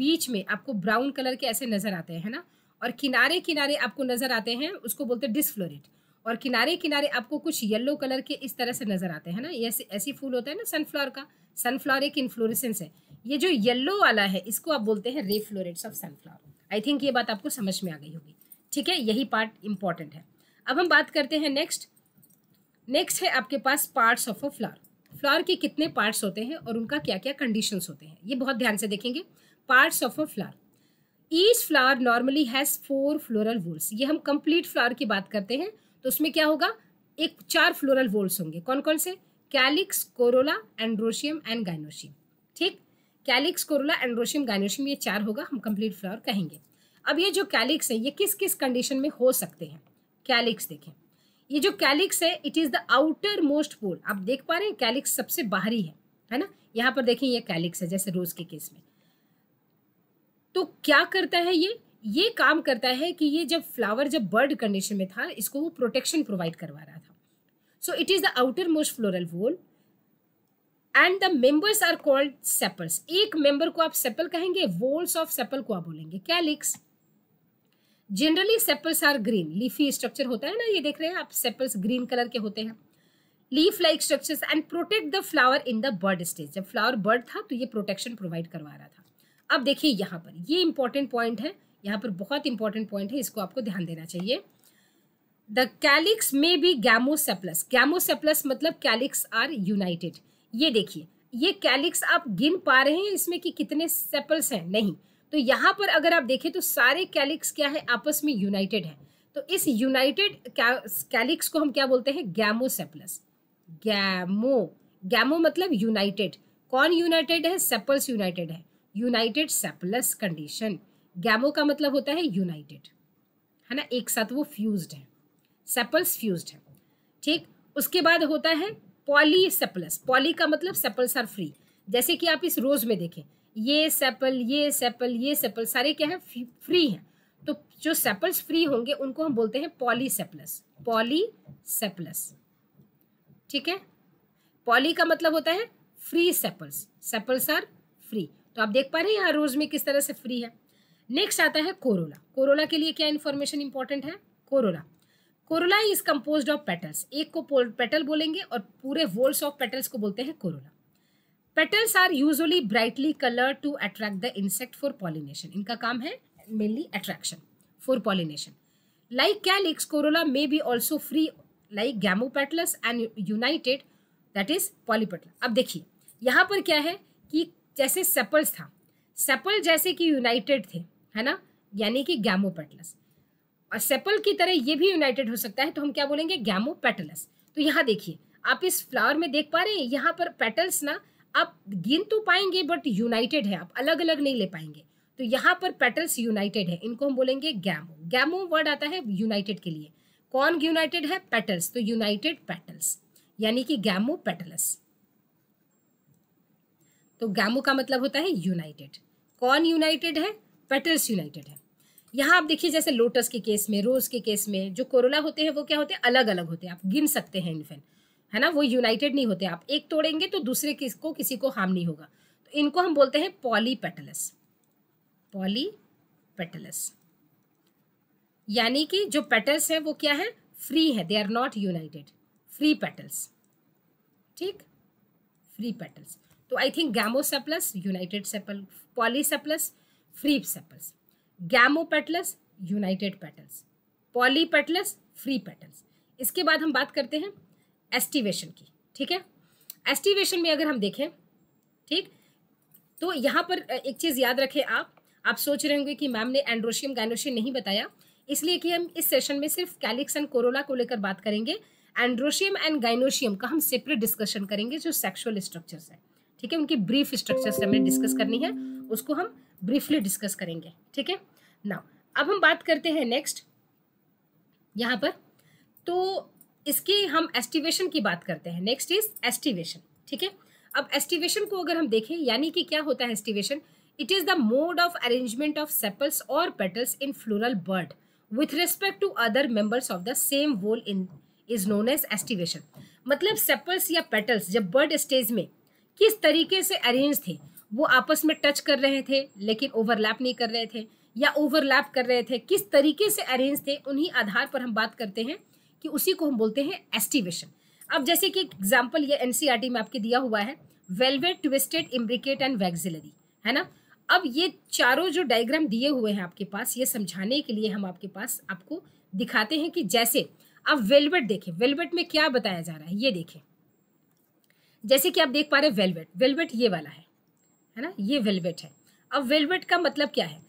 बीच में आपको ब्राउन कलर के ऐसे नज़र आते हैं है ना और किनारे किनारे आपको नज़र आते हैं उसको बोलते हैं डिसफ्लोरिट और किनारे किनारे आपको कुछ येलो कलर के इस तरह से नज़र आते हैं ना ये ऐसी फूल होता है ना सनफ्लावर का सनफ्लावर एक इन्फ्लोरेसेंस है ये जो येलो वाला है इसको आप बोलते हैं ray florets of sunflower I think ये बात आपको समझ में आ गई होगी ठीक है यही पार्ट इंपॉर्टेंट है अब हम बात करते हैं नेक्स्ट नेक्स्ट है आपके पास parts of a flower flower के कितने पार्ट्स होते हैं और उनका क्या क्या कंडीशन होते हैं ये बहुत ध्यान से देखेंगे parts of a flower each flower normally has four floral whorls ये हम कंप्लीट फ्लावर की बात करते हैं तो उसमें क्या होगा एक चार फ्लोरल वोल्स होंगे कौन कौन से calyx corolla androecium and gynoecium ठीक कैलिक्स कोरोला एंड्रोशियम गाइनोशियम ये चार होगा हम कंप्लीट फ्लावर कहेंगे अब ये जो कैलिक्स है ये किस किस कंडीशन में हो सकते हैं कैलिक्स देखें ये जो कैलिक्स है it is the outermost pole आप देख पा रहे हैं कैलिक्स सबसे बाहरी है है ना यहाँ पर देखें ये कैलिक्स है जैसे रोज़ के केस में तो क्या करता है ये ये काम करता है कि ये जब फ्लावर जब बर्ड कंडीशन में था इसको वो प्रोटेक्शन प्रोवाइड करवा रहा था so it is the outermost floral whorl and the members are called sepals एक मेंबर को आप सेपल कहेंगे वोल्स ऑफ सेपल को आप बोलेंगे calyx generally sepals are green leafy structure होता है ना ये देख रहे हैं आप सेपल्स ग्रीन कलर के होते हैं leaf like structure and protect the flower in the bud stage जब फ्लावर बर्ड था तो ये प्रोटेक्शन प्रोवाइड करवा रहा था अब देखिए यहाँ पर ये इंपॉर्टेंट पॉइंट है यहाँ पर बहुत इंपॉर्टेंट पॉइंट है इसको आपको ध्यान देना चाहिए the calyx may be gamosepalous gamosepalous मतलब कैलिक्स आर यूनाइटेड ये देखिए ये कैलिक्स आप गिन पा रहे हैं इसमें कि कितने सेपल्स हैं नहीं तो यहाँ पर अगर आप देखें तो सारे कैलिक्स क्या है आपस में यूनाइटेड है तो इस यूनाइटेड कैलिक्स को हम क्या बोलते हैं गैमोसेपलस गैमो गैमो मतलब यूनाइटेड कौन यूनाइटेड है सेपल्स यूनाइटेड है यूनाइटेड सेपलस कंडीशन गैमो का मतलब होता है यूनाइटेड है ना एक साथ वो फ्यूज्ड है सेपल्स फ्यूज्ड है ठीक उसके बाद होता है पॉली सेपलस पॉली का मतलब सेपल्स आर फ्री जैसे कि आप इस रोज में देखें ये सेपल ये सेपल ये सेपल सारे क्या है फ्री हैं तो जो सेपल्स फ्री होंगे उनको हम बोलते हैं पॉली पॉली सेपलस ठीक है पॉली का मतलब होता है free sepals sepals are free तो आप देख पा रहे हैं यहाँ रोज में किस तरह से फ्री है नेक्स्ट आता है कोरोला कोरोला के लिए क्या इन्फॉर्मेशन इंपॉर्टेंट है corolla corolla is compose of petals एक को पेटल बोलेंगे और पूरे वोल्स ऑफ पेटल्स को बोलते हैं corolla petals are usually brightly colour to attract the insect for pollination इनका काम है mainly attraction for pollination like क्या calyx corolla may be also free like gamopetalous and united that is polypetal अब देखिए यहाँ पर क्या है कि जैसे सेपल्स था सेपल जैसे कि यूनाइटेड थे है ना यानी कि गैमोपेटलस और सेपल की तरह ये भी यूनाइटेड हो सकता है तो हम क्या बोलेंगे गैमो गैमोपेटलस तो यहाँ देखिए आप इस फ्लावर में देख पा रहे हैं यहाँ पर पेटल्स ना आप गिन तो पाएंगे बट यूनाइटेड है आप अलग अलग नहीं ले पाएंगे तो यहाँ पर पेटल्स यूनाइटेड है इनको हम बोलेंगे गैमो गैमो वर्ड आता है यूनाइटेड के लिए कौन यूनाइटेड है पेटल्स तो यूनाइटेड पेटल्स यानी कि गैमो पेटलस तो गैमो का मतलब होता है यूनाइटेड कौन यूनाइटेड है पेटल्स यूनाइटेड है यहाँ आप देखिए जैसे लोटस के केस में रोज के केस में जो कोरोला होते हैं वो क्या होते हैं अलग अलग होते हैं आप गिन सकते हैं इनफेन है ना वो यूनाइटेड नहीं होते आप एक तोड़ेंगे तो दूसरे किस को किसी को हार्म नहीं होगा तो इनको हम बोलते हैं पॉलीपेटलस पॉलीपेटलस यानी कि जो पेटल्स हैं वो क्या है फ्री है they are not united free petals ठीक फ्री पेटल्स तो I think gamosepalous united sepal polysepalous free sepals gamopetalous united petals polypetalous free petals इसके बाद हम बात करते हैं एस्टिवेशन की ठीक है एस्टिवेशन में अगर हम देखें ठीक तो यहाँ पर एक चीज़ याद रखें आप आप सोच रहे होंगे कि मैम ने एंड्रोशियम गाइनोशियम नहीं बताया इसलिए कि हम इस सेशन में सिर्फ कैलिक्स एंड कोरोला को लेकर बात करेंगे एंड्रोशियम एंड गाइनोशियम का हम सेपरेट डिस्कशन करेंगे जो सेक्सुअल स्ट्रक्चर्स है ठीक है उनकी ब्रीफ स्ट्रक्चर्स हमें डिस्कस करनी है उसको हम ब्रीफली डिस्कस करेंगे ठीक है ना अब हम बात करते हैं नेक्स्ट यहाँ पर तो इसकी हम एस्टिवेशन की बात करते हैं नेक्स्ट इज एस्टिवेशन ठीक है अब एस्टिवेशन को अगर हम देखें यानी कि क्या होता है aestivation it is the mode of arrangement of sepals और petals in floral bud with respect to other members of the same whorl in is known as aestivation मतलब सेपल्स या पेटल्स जब बर्ड स्टेज में किस तरीके से अरेंज थे वो आपस में टच कर रहे थे लेकिन ओवरलैप नहीं कर रहे थे या ओवरलैप कर रहे थे किस तरीके से अरेंज थे उन्हीं आधार पर हम बात करते हैं कि उसी को हम बोलते हैं एस्टिवेशन अब जैसे कि एग्जाम्पल ये एनसीईआरटी e में आपके दिया हुआ है valvate twisted imbricate and vexillary है ना अब ये चारों जो डायग्राम दिए हुए हैं आपके पास ये समझाने के लिए हम आपके पास आपको दिखाते हैं कि जैसे अब वेलवेट देखें वेलवेट में क्या बताया जा रहा है ये देखें जैसे कि आप देख पा रहे हैं वेलवेट वेलवेट ये वाला है है ना ये वेलवेट है अब वेलवेट का मतलब क्या है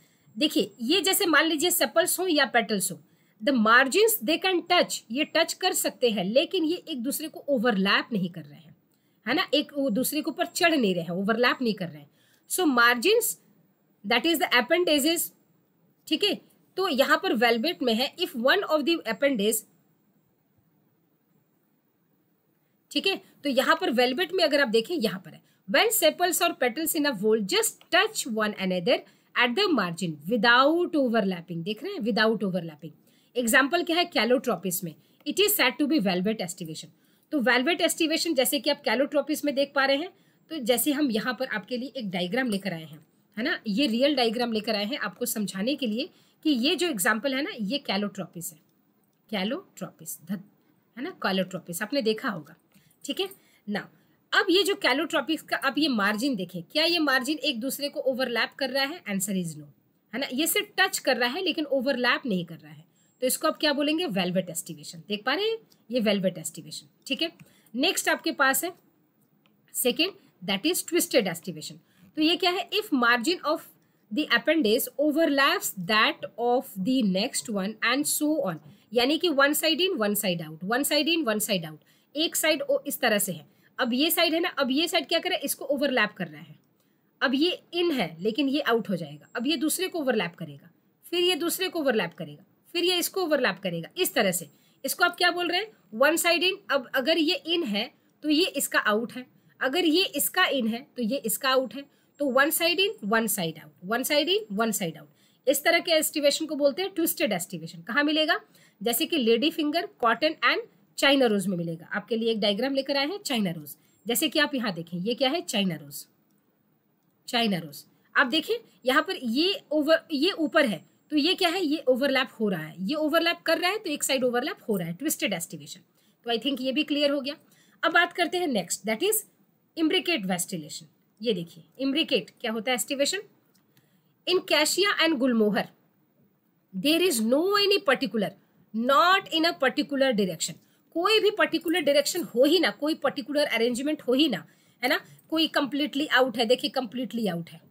देखिए ये जैसे मान लीजिए सेपल्स हो या पेटल्स हो the margin they can touch ये टच कर सकते हैं लेकिन ये एक दूसरे को ओवरलैप नहीं कर रहे हैं है ना एक दूसरे के ऊपर चढ़ नहीं रहे हैं ओवरलैप नहीं कर रहे हैं so margin that is the appendages ठीक है तो यहां पर वेलबेट में है if one of the appendage ठीक है तो यहां पर वेलबेट में अगर आप देखें यहां पर है वेन सेपल्स और petals in a whorl just touch one another at the margin without overlapping देख रहे हैं विदाउट ओवरलैपिंग एग्जाम्पल क्या है कैलोट्रॉपिस में it is said to be valvate aestivation तो वेलवेट एस्टिवेशन जैसे कि आप कैलोट्रॉपिस में देख पा रहे हैं तो जैसे हम यहाँ पर आपके लिए एक डायग्राम लेकर आए हैं है ना ये रियल डायग्राम लेकर आए हैं आपको समझाने के लिए कि ये जो एग्जाम्पल है ना ये कैलोट्रॉपिस है कैलोट्रॉपिस है ना कैलोट्रॉपिस आपने देखा होगा ठीक है ना अब ये जो कैलोट्रोपिक्स का अब ये मार्जिन देखें क्या ये मार्जिन एक दूसरे को ओवरलैप कर रहा है आंसर इज नो है ना ये सिर्फ टच कर रहा है लेकिन ओवरलैप नहीं कर रहा है तो इसको आप क्या बोलेंगे वेलवेट एस्टिवेशन देख पा रहे हैं ये वेलवेट एस्टिवेशन ठीक है नेक्स्ट आपके पास है second that is twisted aestivation तो ये क्या है if margin of the appendage overlaps that of the next one and so on यानी कि one side in one side out one side in one side out एक साइड इस तरह से है अब ये साइड है ना अब ये साइड क्या कर रहा है इसको ओवरलैप कर रहा है अब ये इन है लेकिन ये आउट हो जाएगा अब ये दूसरे को ओवरलैप करेगा फिर ये दूसरे को ओवरलैप करेगा फिर ये इसको ओवरलैप करेगा इस तरह से इसको आप क्या बोल रहे हैं वन साइड इन अब अगर ये इन है तो ये इसका आउट है अगर ये इसका इन है तो ये इसका आउट है तो one side in one side out one side in one side out इस तरह के एस्टिवेशन को बोलते हैं ट्विस्टेड एस्टिवेशन कहाँ मिलेगा जैसे कि lady finger cotton and China rose में मिलेगा आपके लिए एक डायग्राम लेकर आए हैं चाइना रोज जैसे कि आप यहाँ देखें ये क्या है चाइना रोज चाइना रोज आप देखें यहाँ पर ये ओवर ये ऊपर है तो ये क्या है ये ओवरलैप हो रहा है ये ओवरलैप कर रहा है तो एक साइड ओवरलैप हो रहा है ट्विस्टेड एस्टिवेशन तो आई थिंक ये भी क्लियर हो गया अब बात करते हैं next that is imbricate aestivation ये देखिए इम्ब्रिकेट क्या होता है aestivation in cassia and gulmohar there is no any particular not in a particular direction कोई भी पर्टिकुलर डायरेक्शन हो ही ना कोई पर्टिकुलर अरेंजमेंट हो ही ना है ना कोई कंप्लीटली आउट है देखिए कंप्लीटली आउट है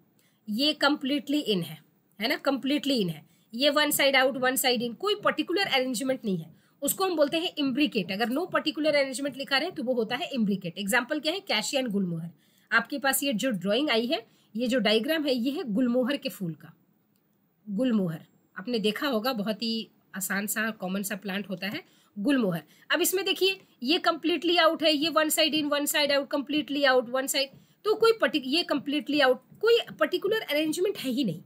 ये कंप्लीटली इन है है ना कंप्लीटली इन है ये one side out one side in कोई पर्टिकुलर अरेंजमेंट नहीं है उसको हम बोलते हैं इम्ब्रिकेट अगर नो पर्टिकुलर अरेंजमेंट लिखा रहे तो वो होता है इम्ब्रिकेट एग्जाम्पल क्या है कैशी एंड गुलमोहर आपके पास ये जो ड्रॉइंग आई है ये जो डायग्राम है ये है गुलमोहर के फूल का गुलमोहर आपने देखा होगा बहुत ही आसान सा कॉमन सा प्लांट होता है गुलमोहर अब इसमें देखिए ये कम्प्लीटली आउट है ये one side in one side out completely out one side तो कोई पर्टिक ये कम्प्लीटली आउट कोई पर्टिकुलर अरेंजमेंट है ही नहीं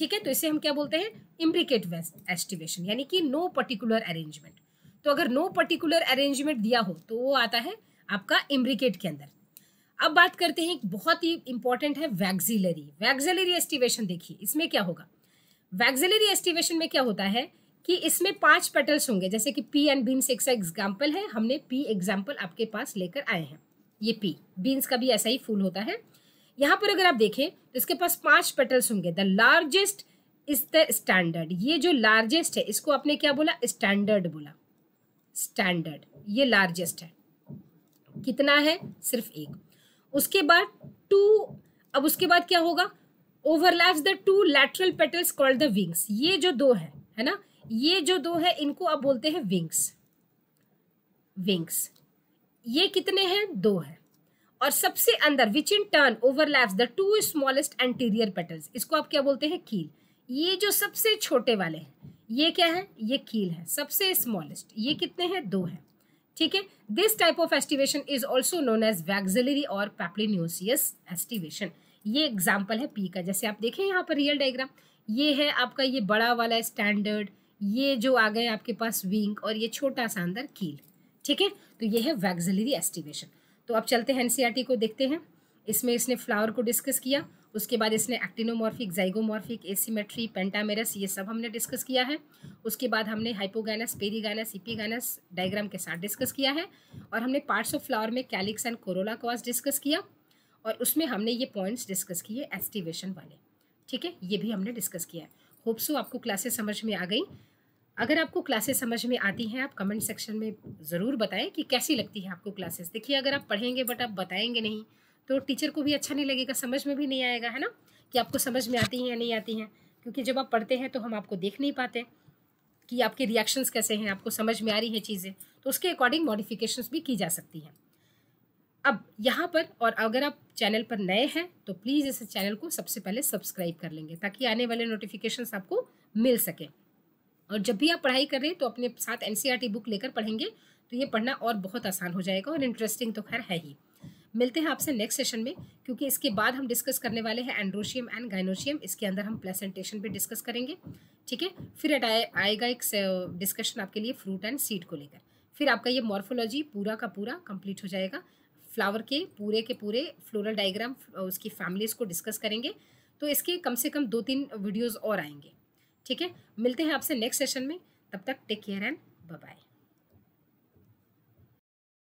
ठीक है तो इसे हम क्या बोलते हैं इम्प्रिकेट एस्टिमेशन यानी कि नो पर्टिकुलर अरेंजमेंट तो अगर नो पर्टिकुलर अरेंजमेंट दिया हो तो वो आता है आपका इम्ब्रिकेट के अंदर अब बात करते हैं बहुत ही इंपॉर्टेंट है वैक्सिलरी वैक्सिलरी एस्टिवेशन देखिए इसमें क्या होगा वैक्सिलरी एस्टिवेशन में क्या होता है कि इसमें पांच पेटल्स होंगे जैसे कि पी एंड बीन्स एक एग्जाम्पल है हमने पी एग्जाम्पल आपके पास लेकर आए हैं ये पी बीन्स का भी ऐसा ही फूल होता है यहाँ पर अगर आप देखें तो इसके पास पांच पेटल्स होंगे the largest is the standard ये जो लार्जेस्ट है इसको आपने क्या बोला स्टैंडर्ड बोला स्टैंडर्ड ये लार्जेस्ट है कितना है सिर्फ एक उसके बाद टू अब उसके बाद क्या होगा overlaps the two lateral petals called the wings ये जो दो है है ना ये जो दो है इनको आप बोलते हैं विंग्स विंग्स ये कितने हैं दो है और सबसे अंदर which in turn overlaps the two smallest anterior petals इसको आप क्या बोलते हैं कील ये जो सबसे छोटे वाले हैं ये क्या है ये कील है सबसे स्मॉलेस्ट ये कितने हैं दो हैं ठीक है this type of aestivation is also known as vexillary और पैप्लिन्यूसियस एस्टिवेशन ये एग्जाम्पल है पी का जैसे आप देखें यहाँ पर रियल डायग्राम ये है आपका ये बड़ा वाला स्टैंडर्ड ये जो आ गए आपके पास विंग और ये छोटा सा अंदर कील ठीक है तो ये है वैक्सिलरी एस्टिवेशन तो अब चलते हैं एन e को देखते हैं इसमें इसने फ्लावर को डिस्कस किया उसके बाद इसने एक्टिनोमॉर्फिक जाइगोमॉर्फिक एसीमेट्री पेंटामेरस ये सब हमने डिस्कस किया है उसके बाद हमने हाइपोगैनस पेरीगैनस इपीगैनस डायग्राम के साथ डिस्कस किया है और हमने पार्ट्स ऑफ फ्लावर में कैलिक्स एंड कोरोला कोस डिस्कस किया और उसमें हमने ये पॉइंट्स डिस्कस किए एस्टिवेशन वाले ठीक है ये भी हमने डिस्कस किया है होप्सो आपको क्लासेस समझ में आ गई अगर आपको क्लासेस समझ में आती हैं आप कमेंट सेक्शन में ज़रूर बताएं कि कैसी लगती है आपको क्लासेस देखिए अगर आप पढ़ेंगे बट आप बताएंगे नहीं तो टीचर को भी अच्छा नहीं लगेगा समझ में भी नहीं आएगा है ना कि आपको समझ में आती हैं या नहीं आती हैं क्योंकि जब आप पढ़ते हैं तो हम आपको देख नहीं पाते कि आपके रिएक्शंस कैसे हैं आपको समझ में आ रही है चीज़ें तो उसके अकॉर्डिंग मॉडिफिकेशंस भी की जा सकती हैं अब यहाँ पर और अगर आप चैनल पर नए हैं तो प्लीज़ इस चैनल को सबसे पहले सब्सक्राइब कर लेंगे ताकि आने वाले नोटिफिकेशंस आपको मिल सकें और जब भी आप पढ़ाई कर रहे हैं तो अपने साथ एन बुक e लेकर पढ़ेंगे तो ये पढ़ना और बहुत आसान हो जाएगा और इंटरेस्टिंग तो खैर है ही मिलते हैं आपसे नेक्स्ट सेशन में क्योंकि इसके बाद हम डिस्कस करने वाले हैं एंड्रोशियम एंड गाइनोशियम इसके अंदर हम प्लेसेंटेशन भी डिस्कस करेंगे ठीक है फिर आएगा एक डिस्कशन आपके लिए फ्रूट एंड सीड को लेकर फिर आपका ये मॉर्फोलॉजी पूरा का पूरा कंप्लीट हो जाएगा फ्लावर के पूरे के पूरे फ्लोरल डाइग्राम उसकी फैमिलीज़ को डिस्कस करेंगे तो इसके कम से कम दो तीन वीडियोज़ और आएंगे ठीक है मिलते हैं आपसे नेक्स्ट सेशन में तब तक टेक केयर एंड बाय